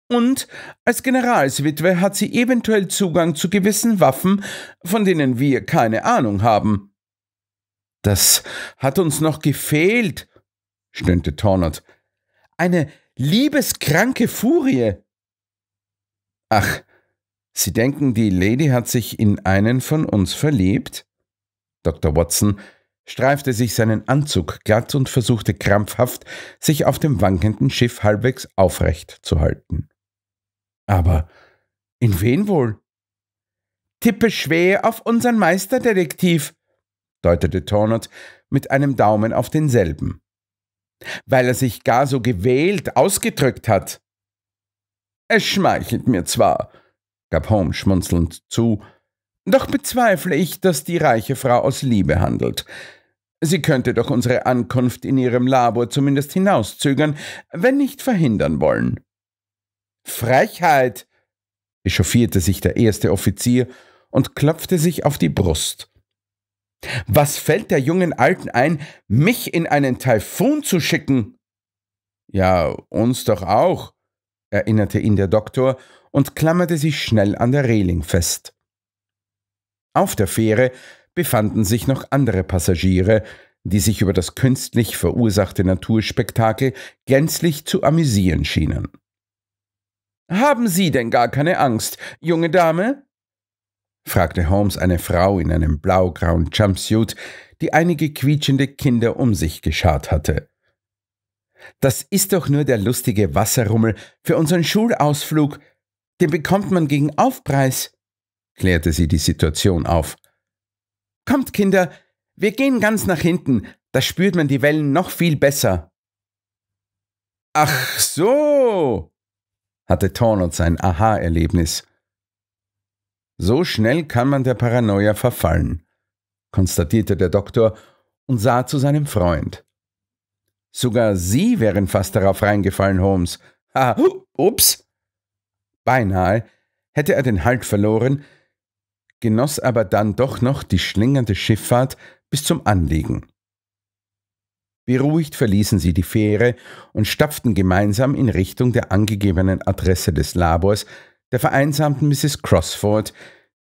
Und als Generalswitwe hat sie eventuell Zugang zu gewissen Waffen, von denen wir keine Ahnung haben. Das hat uns noch gefehlt, stöhnte Tornot. Eine liebeskranke Furie. Ach, Sie denken, die Lady hat sich in einen von uns verliebt? Dr. Watson streifte sich seinen Anzug glatt und versuchte krampfhaft, sich auf dem wankenden Schiff halbwegs aufrecht zu halten. Aber in wen wohl? Tippe schwer auf unseren Meisterdetektiv, deutete Tornot mit einem Daumen auf denselben. Weil er sich gar so gewählt ausgedrückt hat. Es schmeichelt mir zwar, gab Holmes schmunzelnd zu, doch bezweifle ich, dass die reiche Frau aus Liebe handelt. Sie könnte doch unsere Ankunft in ihrem Labor zumindest hinauszögern, wenn nicht verhindern wollen. Frechheit! echauffierte sich der erste Offizier und klopfte sich auf die Brust. Was fällt der jungen Alten ein, mich in einen Taifun zu schicken? Ja, uns doch auch, erinnerte ihn der Doktor und klammerte sich schnell an der Reling fest. Auf der Fähre befanden sich noch andere Passagiere, die sich über das künstlich verursachte Naturspektakel gänzlich zu amüsieren schienen. Haben Sie denn gar keine Angst, junge Dame? fragte Holmes eine Frau in einem blaugrauen Jumpsuit, die einige quietschende Kinder um sich geschart hatte. Das ist doch nur der lustige Wasserrummel für unseren Schulausflug. Den bekommt man gegen Aufpreis klärte sie die Situation auf. Kommt, Kinder, wir gehen ganz nach hinten, da spürt man die Wellen noch viel besser. Ach so, hatte Tornot sein Aha-Erlebnis. So schnell kann man der Paranoia verfallen, konstatierte der Doktor und sah zu seinem Freund. Sogar Sie wären fast darauf reingefallen, Holmes. Ah, ups! Beinahe hätte er den Halt verloren, genoss aber dann doch noch die schlingernde Schifffahrt bis zum Anlegen. Beruhigt verließen sie die Fähre und stapften gemeinsam in Richtung der angegebenen Adresse des Labors der vereinsamten Mrs. Crossford,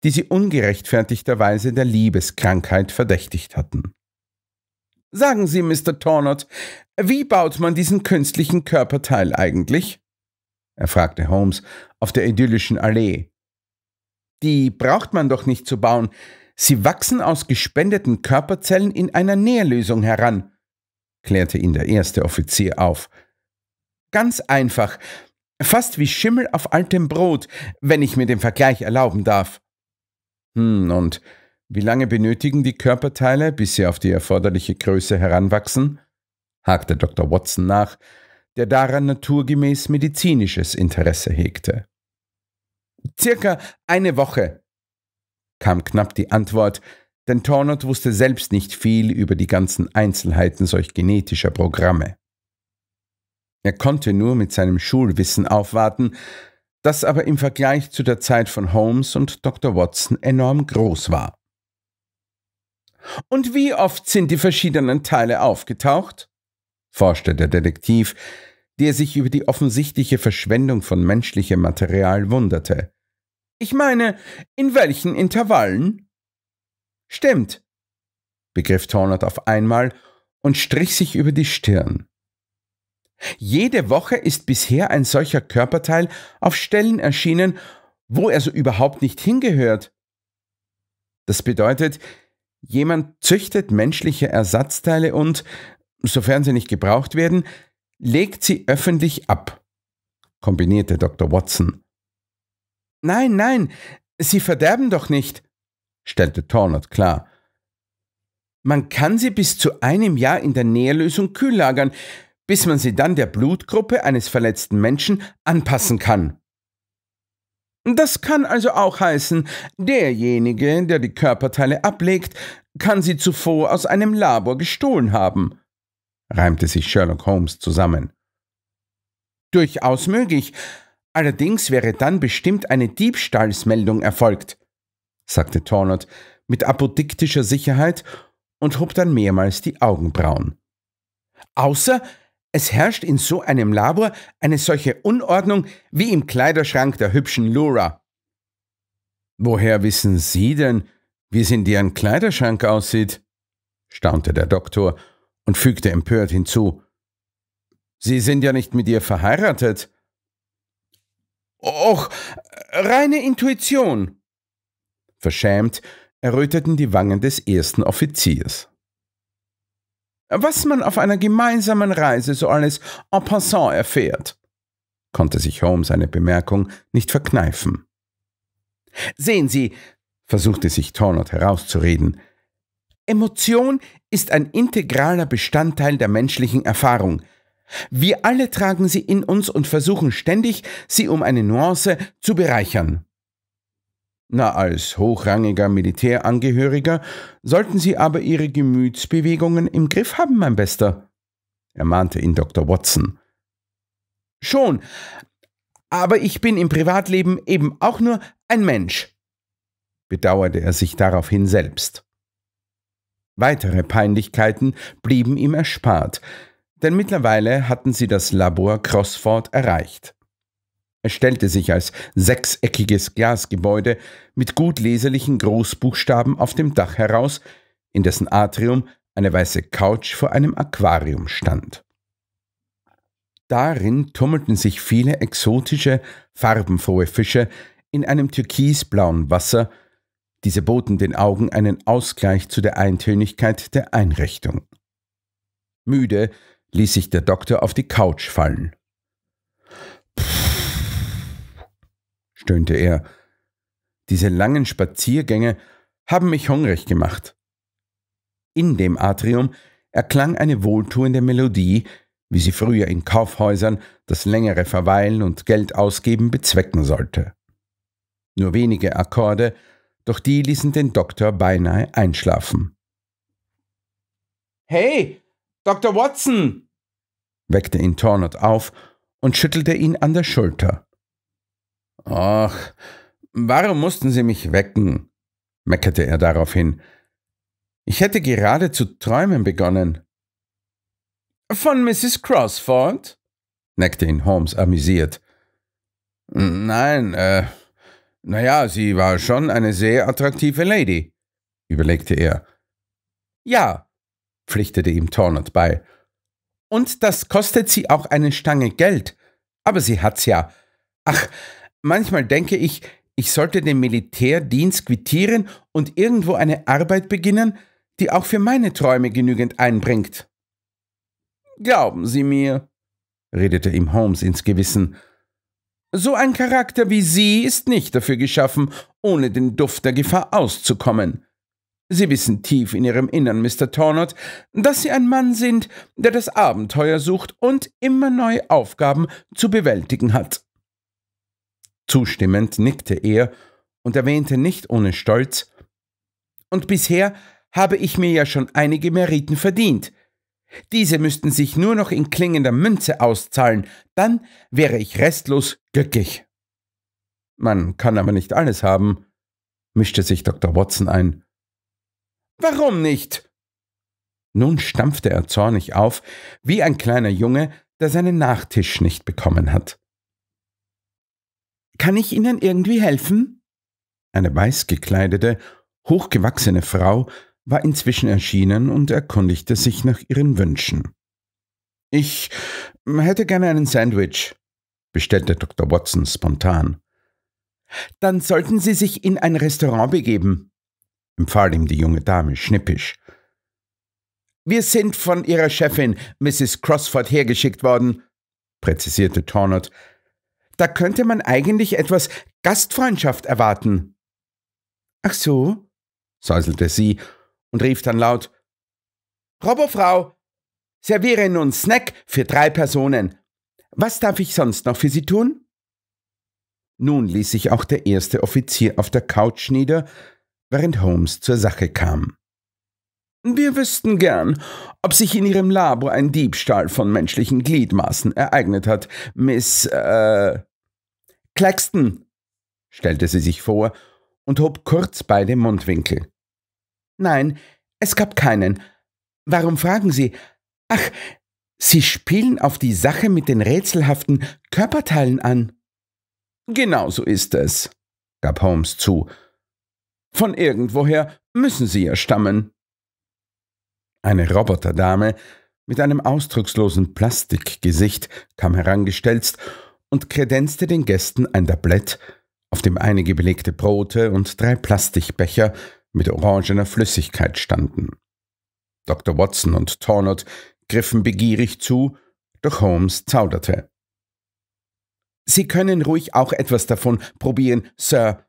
die sie ungerechtfertigterweise der Liebeskrankheit verdächtigt hatten. Sagen Sie, Mr. Tornott, wie baut man diesen künstlichen Körperteil eigentlich? er fragte Holmes auf der idyllischen Allee, die braucht man doch nicht zu bauen. Sie wachsen aus gespendeten Körperzellen in einer Nährlösung heran, klärte ihn der erste Offizier auf. Ganz einfach, fast wie Schimmel auf altem Brot, wenn ich mir den Vergleich erlauben darf. Hm, und wie lange benötigen die Körperteile, bis sie auf die erforderliche Größe heranwachsen? hakte Dr. Watson nach, der daran naturgemäß medizinisches Interesse hegte. Circa eine Woche, kam knapp die Antwort, denn Tornot wusste selbst nicht viel über die ganzen Einzelheiten solch genetischer Programme. Er konnte nur mit seinem Schulwissen aufwarten, das aber im Vergleich zu der Zeit von Holmes und Dr. Watson enorm groß war. Und wie oft sind die verschiedenen Teile aufgetaucht? forschte der Detektiv, der sich über die offensichtliche Verschwendung von menschlichem Material wunderte. Ich meine, in welchen Intervallen? Stimmt, begriff Tornat auf einmal und strich sich über die Stirn. Jede Woche ist bisher ein solcher Körperteil auf Stellen erschienen, wo er so überhaupt nicht hingehört. Das bedeutet, jemand züchtet menschliche Ersatzteile und, sofern sie nicht gebraucht werden, legt sie öffentlich ab, kombinierte Dr. Watson. Nein, nein, Sie verderben doch nicht, stellte Tornott klar. Man kann sie bis zu einem Jahr in der Nährlösung kühl lagern, bis man sie dann der Blutgruppe eines verletzten Menschen anpassen kann. Das kann also auch heißen, derjenige, der die Körperteile ablegt, kann sie zuvor aus einem Labor gestohlen haben, reimte sich Sherlock Holmes zusammen. Durchaus möglich. Allerdings wäre dann bestimmt eine Diebstahlsmeldung erfolgt, sagte Tornot mit apodiktischer Sicherheit und hob dann mehrmals die Augenbrauen. Außer es herrscht in so einem Labor eine solche Unordnung wie im Kleiderschrank der hübschen Laura. Woher wissen Sie denn, wie es in deren Kleiderschrank aussieht? staunte der Doktor und fügte empört hinzu Sie sind ja nicht mit ihr verheiratet. Och, reine Intuition. Verschämt erröteten die Wangen des ersten Offiziers. Was man auf einer gemeinsamen Reise so alles en passant erfährt, konnte sich Holmes eine Bemerkung nicht verkneifen. Sehen Sie, versuchte sich Tornot herauszureden, Emotion ist ein integraler Bestandteil der menschlichen Erfahrung. Wir alle tragen sie in uns und versuchen ständig, sie um eine Nuance zu bereichern. Na, als hochrangiger Militärangehöriger sollten Sie aber Ihre Gemütsbewegungen im Griff haben, mein Bester, ermahnte ihn Dr. Watson. Schon, aber ich bin im Privatleben eben auch nur ein Mensch, bedauerte er sich daraufhin selbst. Weitere Peinlichkeiten blieben ihm erspart, denn mittlerweile hatten sie das Labor Crossford erreicht. Es stellte sich als sechseckiges Glasgebäude mit gut leserlichen Großbuchstaben auf dem Dach heraus, in dessen Atrium eine weiße Couch vor einem Aquarium stand. Darin tummelten sich viele exotische, farbenfrohe Fische in einem türkisblauen Wasser diese boten den Augen einen Ausgleich zu der Eintönigkeit der Einrichtung. Müde ließ sich der Doktor auf die Couch fallen. Pff, stöhnte er. Diese langen Spaziergänge haben mich hungrig gemacht. In dem Atrium erklang eine wohltuende Melodie, wie sie früher in Kaufhäusern das längere Verweilen und Geld ausgeben bezwecken sollte. Nur wenige Akkorde doch die ließen den Doktor beinahe einschlafen. Hey, Dr. Watson! weckte ihn Tornot auf und schüttelte ihn an der Schulter. Ach, warum mussten Sie mich wecken? meckerte er daraufhin. Ich hätte gerade zu träumen begonnen. Von Mrs. Crossford? neckte ihn Holmes amüsiert. Nein, äh, naja, sie war schon eine sehr attraktive Lady, überlegte er. Ja, pflichtete ihm Tornot bei. Und das kostet sie auch eine Stange Geld. Aber sie hat's ja. Ach, manchmal denke ich, ich sollte den Militärdienst quittieren und irgendwo eine Arbeit beginnen, die auch für meine Träume genügend einbringt. Glauben Sie mir, redete ihm Holmes ins Gewissen, so ein Charakter wie Sie ist nicht dafür geschaffen, ohne den Duft der Gefahr auszukommen. Sie wissen tief in Ihrem Innern, Mr. Tornot, dass Sie ein Mann sind, der das Abenteuer sucht und immer neue Aufgaben zu bewältigen hat. Zustimmend nickte er und erwähnte nicht ohne Stolz, und bisher habe ich mir ja schon einige Meriten verdient. Diese müssten sich nur noch in klingender Münze auszahlen, dann wäre ich restlos glücklich. Man kann aber nicht alles haben, mischte sich Dr. Watson ein. Warum nicht? Nun stampfte er zornig auf, wie ein kleiner Junge, der seinen Nachtisch nicht bekommen hat. Kann ich Ihnen irgendwie helfen? Eine weißgekleidete, hochgewachsene Frau war inzwischen erschienen und erkundigte sich nach ihren Wünschen. Ich hätte gerne einen Sandwich, bestellte Dr. Watson spontan. Dann sollten Sie sich in ein Restaurant begeben, empfahl ihm die junge Dame schnippisch. Wir sind von Ihrer Chefin, Mrs. Crossford, hergeschickt worden, präzisierte Tornot. Da könnte man eigentlich etwas Gastfreundschaft erwarten. Ach so, säuselte sie und rief dann laut: Robofrau, serviere nun Snack für drei Personen. Was darf ich sonst noch für Sie tun? Nun ließ sich auch der erste Offizier auf der Couch nieder, während Holmes zur Sache kam. Wir wüssten gern, ob sich in Ihrem Labor ein Diebstahl von menschlichen Gliedmaßen ereignet hat, Miss äh, Claxton, stellte sie sich vor und hob kurz beide Mundwinkel. Nein, es gab keinen. Warum fragen Sie? Ach, Sie spielen auf die Sache mit den rätselhaften Körperteilen an. Genau so ist es, gab Holmes zu. Von irgendwoher müssen sie ja stammen. Eine Roboterdame mit einem ausdruckslosen Plastikgesicht kam herangestelzt und kredenzte den Gästen ein Tablett, auf dem einige belegte Brote und drei Plastikbecher mit orangener Flüssigkeit standen. Dr. Watson und Tornott griffen begierig zu, doch Holmes zauderte. Sie können ruhig auch etwas davon probieren, Sir,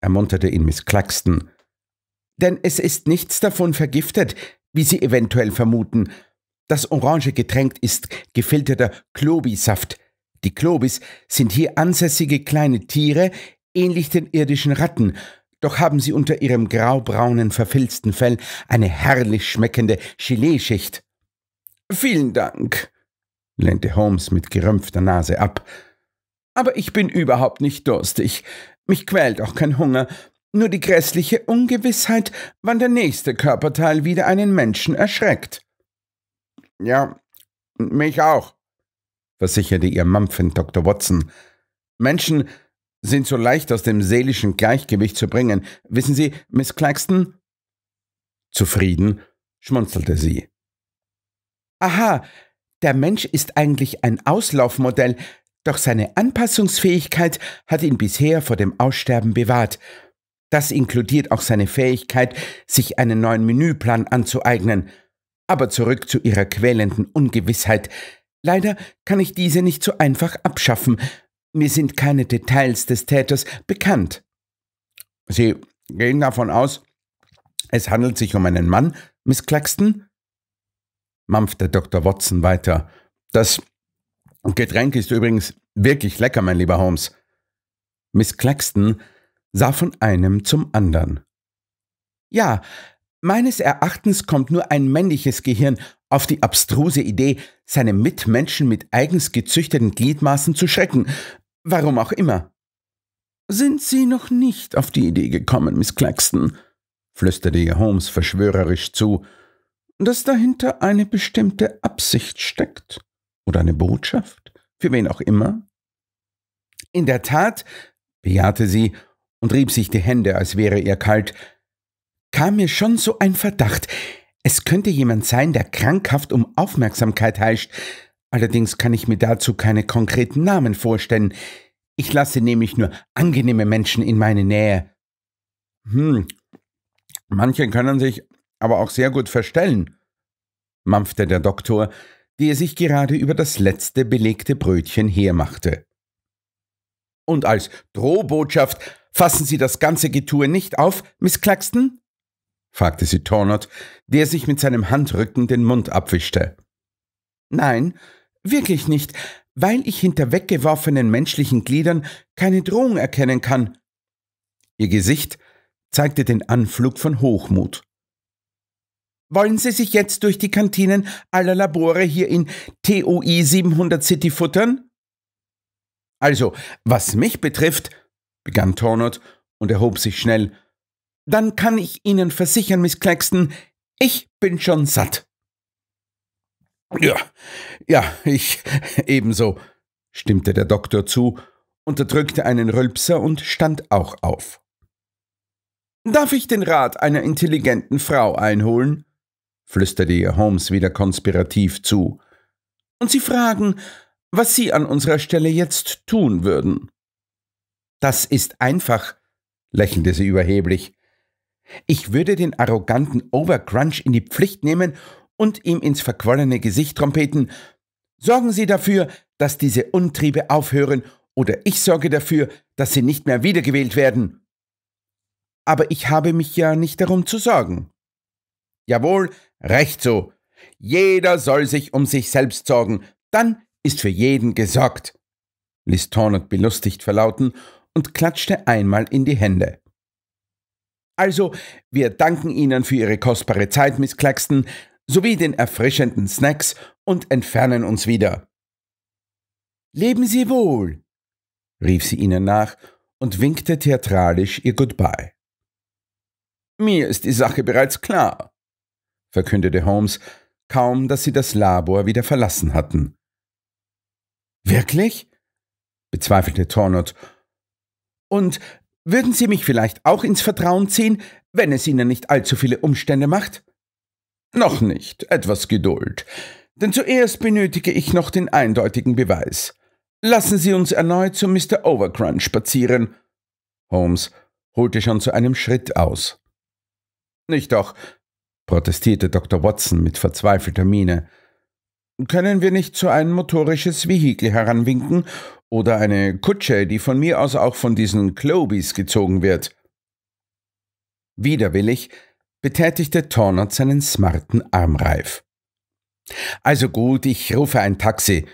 ermunterte ihn Miss Claxton. Denn es ist nichts davon vergiftet, wie Sie eventuell vermuten. Das orange Getränk ist gefilterter Klobisaft. Die Klobis sind hier ansässige kleine Tiere, ähnlich den irdischen Ratten, doch haben sie unter ihrem graubraunen, verfilzten Fell eine herrlich schmeckende Chileschicht. Vielen Dank, lehnte Holmes mit gerümpfter Nase ab. Aber ich bin überhaupt nicht durstig. Mich quält auch kein Hunger, nur die grässliche Ungewissheit, wann der nächste Körperteil wieder einen Menschen erschreckt. Ja, mich auch, versicherte ihr mampfend Dr. Watson. Menschen sind so leicht aus dem seelischen Gleichgewicht zu bringen. Wissen Sie, Miss Claxton? Zufrieden schmunzelte sie. Aha, der Mensch ist eigentlich ein Auslaufmodell, doch seine Anpassungsfähigkeit hat ihn bisher vor dem Aussterben bewahrt. Das inkludiert auch seine Fähigkeit, sich einen neuen Menüplan anzueignen. Aber zurück zu ihrer quälenden Ungewissheit. Leider kann ich diese nicht so einfach abschaffen, mir sind keine Details des Täters bekannt. Sie gehen davon aus, es handelt sich um einen Mann, Miss Claxton? mampfte Dr. Watson weiter. Das Getränk ist übrigens wirklich lecker, mein lieber Holmes. Miss Claxton sah von einem zum anderen. Ja, meines Erachtens kommt nur ein männliches Gehirn auf die abstruse Idee, seine Mitmenschen mit eigens gezüchteten Gliedmaßen zu schrecken. Warum auch immer. Sind Sie noch nicht auf die Idee gekommen, Miss Claxton, flüsterte ihr Holmes verschwörerisch zu, dass dahinter eine bestimmte Absicht steckt oder eine Botschaft, für wen auch immer? In der Tat, bejahte sie und rieb sich die Hände, als wäre ihr kalt, kam mir schon so ein Verdacht. Es könnte jemand sein, der krankhaft um Aufmerksamkeit heischt, Allerdings kann ich mir dazu keine konkreten Namen vorstellen. Ich lasse nämlich nur angenehme Menschen in meine Nähe. Hm, manche können sich aber auch sehr gut verstellen, mampfte der Doktor, der sich gerade über das letzte belegte Brötchen hermachte. Und als Drohbotschaft fassen Sie das ganze Getue nicht auf, Miss Claxton? fragte sie Tornot, der sich mit seinem Handrücken den Mund abwischte. Nein, Wirklich nicht, weil ich hinter weggeworfenen menschlichen Gliedern keine Drohung erkennen kann. Ihr Gesicht zeigte den Anflug von Hochmut. Wollen Sie sich jetzt durch die Kantinen aller Labore hier in TOI 700 City futtern? Also, was mich betrifft, begann Tornot und erhob sich schnell, dann kann ich Ihnen versichern, Miss Claxton, ich bin schon satt. Ja, ja, ich ebenso, stimmte der Doktor zu, unterdrückte einen Rülpser und stand auch auf. Darf ich den Rat einer intelligenten Frau einholen? flüsterte ihr Holmes wieder konspirativ zu. Und Sie fragen, was Sie an unserer Stelle jetzt tun würden. Das ist einfach, lächelte sie überheblich. Ich würde den arroganten Overcrunch in die Pflicht nehmen und ihm ins verquollene Gesicht trompeten, sorgen Sie dafür, dass diese Untriebe aufhören, oder ich sorge dafür, dass Sie nicht mehr wiedergewählt werden. Aber ich habe mich ja nicht darum zu sorgen. Jawohl, recht so. Jeder soll sich um sich selbst sorgen, dann ist für jeden gesorgt, ließ Tornot belustigt verlauten und klatschte einmal in die Hände. Also, wir danken Ihnen für Ihre kostbare Zeit, Miss Claxton sowie den erfrischenden Snacks und entfernen uns wieder. Leben Sie wohl, rief sie ihnen nach und winkte theatralisch ihr Goodbye. Mir ist die Sache bereits klar, verkündete Holmes, kaum dass sie das Labor wieder verlassen hatten. Wirklich? bezweifelte Tornot. Und würden Sie mich vielleicht auch ins Vertrauen ziehen, wenn es Ihnen nicht allzu viele Umstände macht? Noch nicht, etwas Geduld. Denn zuerst benötige ich noch den eindeutigen Beweis. Lassen Sie uns erneut zu Mr. Overcrunch spazieren. Holmes holte schon zu einem Schritt aus. Nicht doch, protestierte Dr. Watson mit verzweifelter Miene. Können wir nicht so ein motorisches Vehikel heranwinken oder eine Kutsche, die von mir aus auch von diesen Clobies gezogen wird? Widerwillig betätigte Tornert seinen smarten Armreif. Also gut, ich rufe ein Taxi.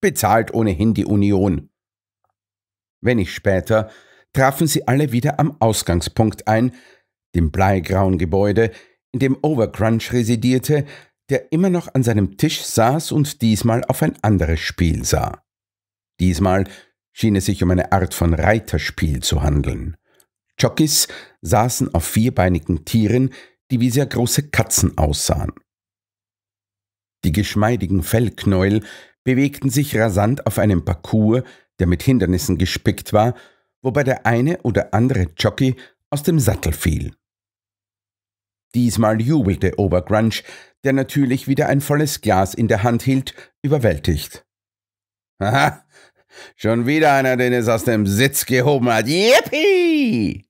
Bezahlt ohnehin die Union. Wenig später trafen sie alle wieder am Ausgangspunkt ein, dem bleigrauen Gebäude, in dem Overcrunch residierte, der immer noch an seinem Tisch saß und diesmal auf ein anderes Spiel sah. Diesmal schien es sich um eine Art von Reiterspiel zu handeln. Jockeys saßen auf vierbeinigen Tieren, die wie sehr große Katzen aussahen. Die geschmeidigen Fellknäuel bewegten sich rasant auf einem Parcours, der mit Hindernissen gespickt war, wobei der eine oder andere Jockey aus dem Sattel fiel. Diesmal jubelte Obergrunch, der natürlich wieder ein volles Glas in der Hand hielt, überwältigt. Haha, Schon wieder einer, den es aus dem Sitz gehoben hat. Yippie!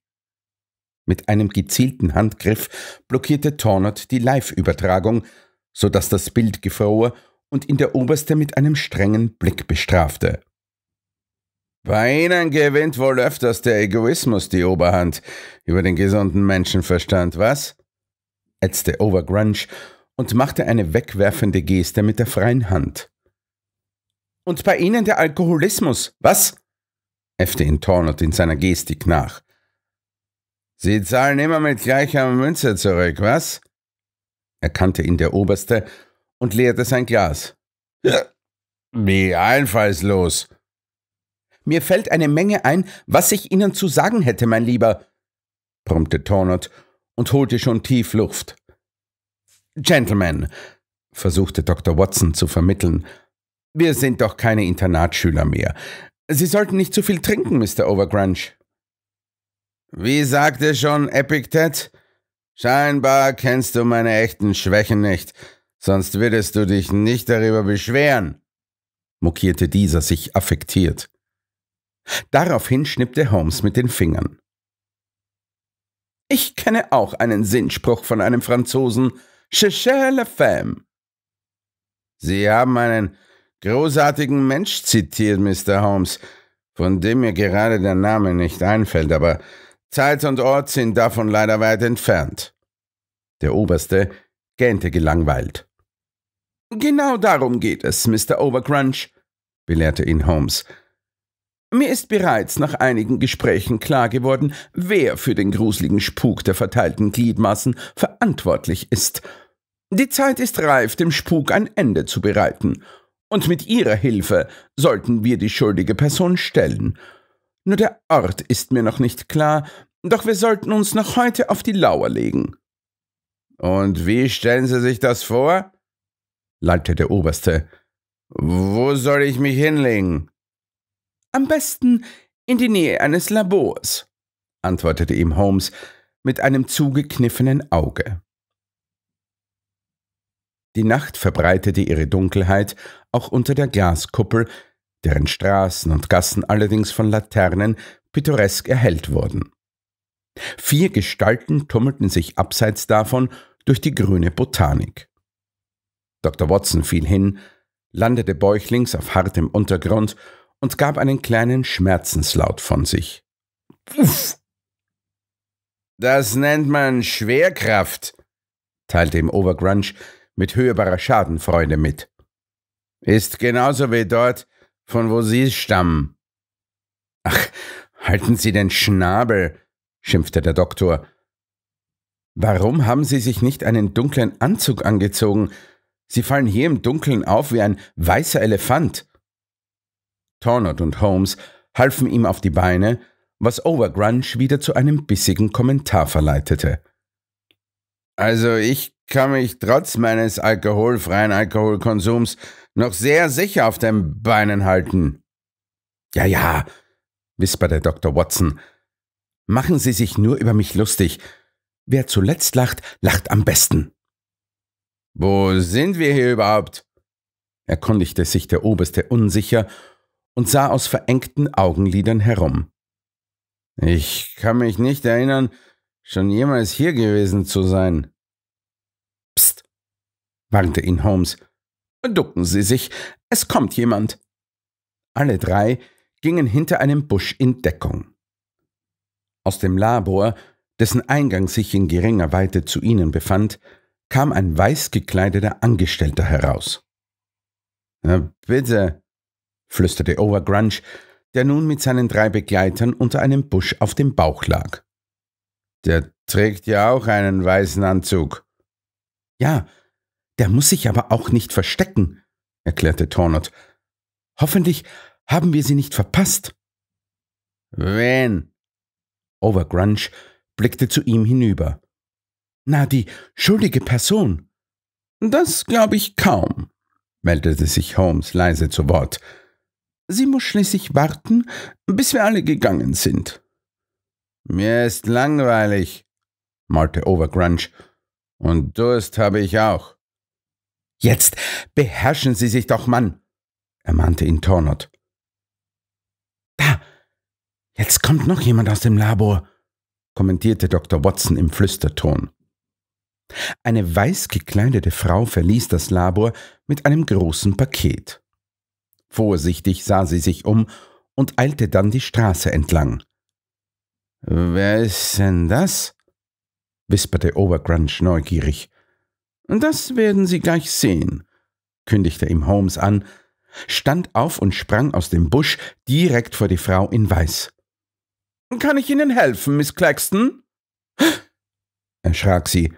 Mit einem gezielten Handgriff blockierte Tornot die Live-Übertragung, sodass das Bild gefror und ihn der Oberste mit einem strengen Blick bestrafte. Bei Ihnen gewinnt wohl öfters der Egoismus die Oberhand über den gesunden Menschenverstand, was? ätzte Overgrunge und machte eine wegwerfende Geste mit der freien Hand. Und bei Ihnen der Alkoholismus. Was? äffte ihn Tornot in seiner Gestik nach. Sie zahlen immer mit gleicher Münze zurück, was? erkannte ihn der Oberste und leerte sein Glas. Wie einfallslos. Mir fällt eine Menge ein, was ich Ihnen zu sagen hätte, mein Lieber, brummte Tornot und holte schon tief Luft. Gentlemen, versuchte Dr. Watson zu vermitteln, wir sind doch keine Internatsschüler mehr. Sie sollten nicht zu viel trinken, Mr. Overgrunge. Wie sagte schon Epictet? Scheinbar kennst du meine echten Schwächen nicht, sonst würdest du dich nicht darüber beschweren, mokierte dieser sich affektiert. Daraufhin schnippte Holmes mit den Fingern. Ich kenne auch einen Sinnspruch von einem Franzosen, Cherchez la femme. Sie haben einen großartigen Mensch zitiert, Mr. Holmes, von dem mir gerade der Name nicht einfällt, aber Zeit und Ort sind davon leider weit entfernt. Der Oberste gähnte gelangweilt. Genau darum geht es, Mr. Overcrunch, belehrte ihn Holmes. Mir ist bereits nach einigen Gesprächen klar geworden, wer für den gruseligen Spuk der verteilten Gliedmaßen verantwortlich ist. Die Zeit ist reif, dem Spuk ein Ende zu bereiten, und mit Ihrer Hilfe sollten wir die schuldige Person stellen. Nur der Ort ist mir noch nicht klar, doch wir sollten uns noch heute auf die Lauer legen. Und wie stellen Sie sich das vor? lallte der Oberste. Wo soll ich mich hinlegen? Am besten in die Nähe eines Labors, antwortete ihm Holmes mit einem zugekniffenen Auge. Die Nacht verbreitete ihre Dunkelheit auch unter der Glaskuppel, deren Straßen und Gassen allerdings von Laternen pittoresk erhellt wurden. Vier Gestalten tummelten sich abseits davon durch die grüne Botanik. Dr. Watson fiel hin, landete bäuchlings auf hartem Untergrund und gab einen kleinen Schmerzenslaut von sich. Uff. Das nennt man Schwerkraft, teilte ihm Overgrunch mit höherer Schadenfreude mit. Ist genauso wie dort, von wo Sie stammen. Ach, halten Sie den Schnabel, schimpfte der Doktor. Warum haben Sie sich nicht einen dunklen Anzug angezogen? Sie fallen hier im Dunkeln auf wie ein weißer Elefant. Tornot und Holmes halfen ihm auf die Beine, was Overgrunge wieder zu einem bissigen Kommentar verleitete. Also ich kann mich trotz meines alkoholfreien Alkoholkonsums noch sehr sicher auf den Beinen halten. Ja, ja, wisperte Dr. Watson. Machen Sie sich nur über mich lustig. Wer zuletzt lacht, lacht am besten. Wo sind wir hier überhaupt? erkundigte sich der Oberste unsicher und sah aus verengten Augenlidern herum. Ich kann mich nicht erinnern, schon jemals hier gewesen zu sein. Psst, warnte ihn Holmes. Ducken Sie sich, es kommt jemand. Alle drei gingen hinter einem Busch in Deckung. Aus dem Labor, dessen Eingang sich in geringer Weite zu ihnen befand, kam ein weiß gekleideter Angestellter heraus. Na bitte, flüsterte Overgrunge, der nun mit seinen drei Begleitern unter einem Busch auf dem Bauch lag. Der trägt ja auch einen weißen Anzug. Ja, der muss sich aber auch nicht verstecken, erklärte Tornot. Hoffentlich haben wir sie nicht verpasst. Wen? Overgrunge blickte zu ihm hinüber. Na, die schuldige Person. Das glaube ich kaum, meldete sich Holmes leise zu Wort. Sie muss schließlich warten, bis wir alle gegangen sind. Mir ist langweilig, malte Overgrunch. Und Durst habe ich auch. Jetzt beherrschen Sie sich doch, Mann, ermahnte ihn Tornot. Da, jetzt kommt noch jemand aus dem Labor, kommentierte Dr. Watson im Flüsterton. Eine weiß gekleidete Frau verließ das Labor mit einem großen Paket. Vorsichtig sah sie sich um und eilte dann die Straße entlang. Wer ist denn das? wisperte Obergrunch neugierig. Das werden Sie gleich sehen, kündigte ihm Holmes an, stand auf und sprang aus dem Busch direkt vor die Frau in Weiß. Kann ich Ihnen helfen, Miss Claxton? erschrak sie.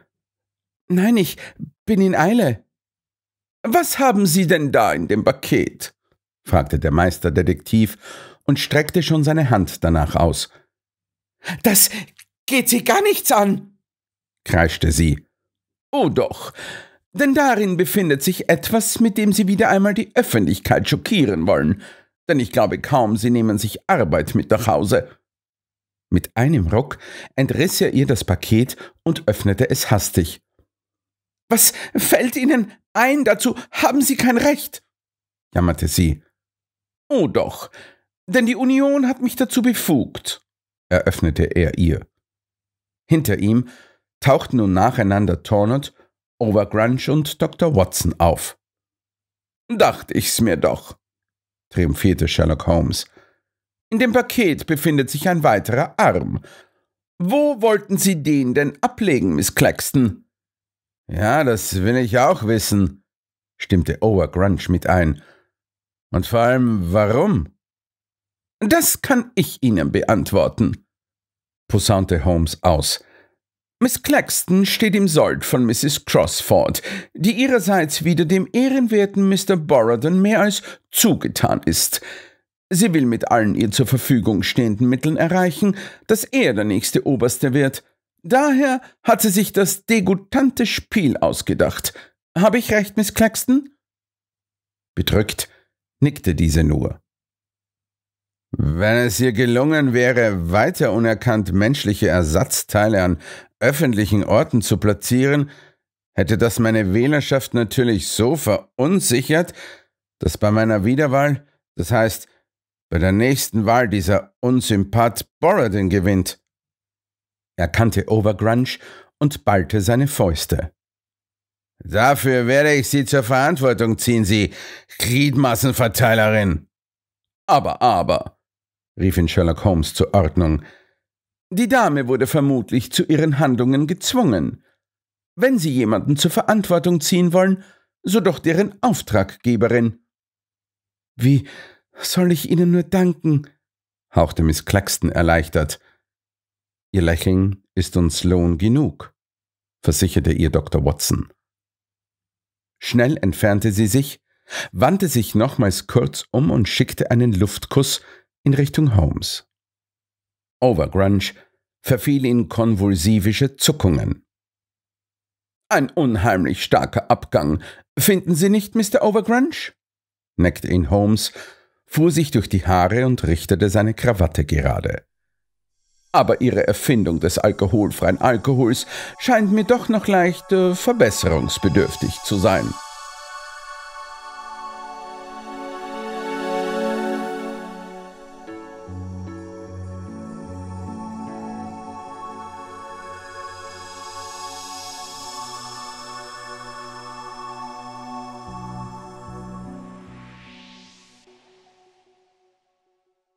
Nein, ich bin in Eile. Was haben Sie denn da in dem Paket? fragte der Meisterdetektiv und streckte schon seine Hand danach aus. Das geht sie gar nichts an, kreischte sie. Oh doch, denn darin befindet sich etwas, mit dem sie wieder einmal die Öffentlichkeit schockieren wollen, denn ich glaube kaum, sie nehmen sich Arbeit mit nach Hause. Mit einem Ruck entriss er ihr das Paket und öffnete es hastig. Was fällt Ihnen ein, dazu haben Sie kein Recht, jammerte sie. Oh doch, denn die Union hat mich dazu befugt eröffnete er ihr. Hinter ihm tauchten nun nacheinander Tornot, Overgrunge und Dr. Watson auf. Dachte ich's mir doch, triumphierte Sherlock Holmes. In dem Paket befindet sich ein weiterer Arm. Wo wollten Sie den denn ablegen, Miss Claxton? Ja, das will ich auch wissen, stimmte Overgrunge mit ein. Und vor allem, warum? Das kann ich Ihnen beantworten, posaunte Holmes aus. Miss Claxton steht im Sold von Mrs. Crossford, die ihrerseits wieder dem ehrenwerten Mr. Borrowden mehr als zugetan ist. Sie will mit allen ihr zur Verfügung stehenden Mitteln erreichen, dass er der nächste Oberste wird. Daher hat sie sich das degutante Spiel ausgedacht. Habe ich recht, Miss Claxton? Bedrückt nickte diese nur. Wenn es ihr gelungen wäre, weiter unerkannt menschliche Ersatzteile an öffentlichen Orten zu platzieren, hätte das meine Wählerschaft natürlich so verunsichert, dass bei meiner Wiederwahl, das heißt bei der nächsten Wahl dieser Unsympath Borodin gewinnt. Er kannte Overgrunge und ballte seine Fäuste. Dafür werde ich Sie zur Verantwortung ziehen, Sie Gliedmassenverteilerin. Aber, aber, rief ihn Sherlock Holmes zur Ordnung. Die Dame wurde vermutlich zu ihren Handlungen gezwungen. Wenn Sie jemanden zur Verantwortung ziehen wollen, so doch deren Auftraggeberin. Wie soll ich Ihnen nur danken? hauchte Miss Claxton erleichtert. Ihr Lächeln ist uns Lohn genug, versicherte ihr Dr. Watson. Schnell entfernte sie sich, wandte sich nochmals kurz um und schickte einen Luftkuss in Richtung Holmes. Overgrunge verfiel in konvulsivische Zuckungen. Ein unheimlich starker Abgang, finden Sie nicht, Mr. Overgrunge? neckte ihn Holmes, fuhr sich durch die Haare und richtete seine Krawatte gerade. Aber Ihre Erfindung des alkoholfreien Alkohols scheint mir doch noch leicht äh, verbesserungsbedürftig zu sein.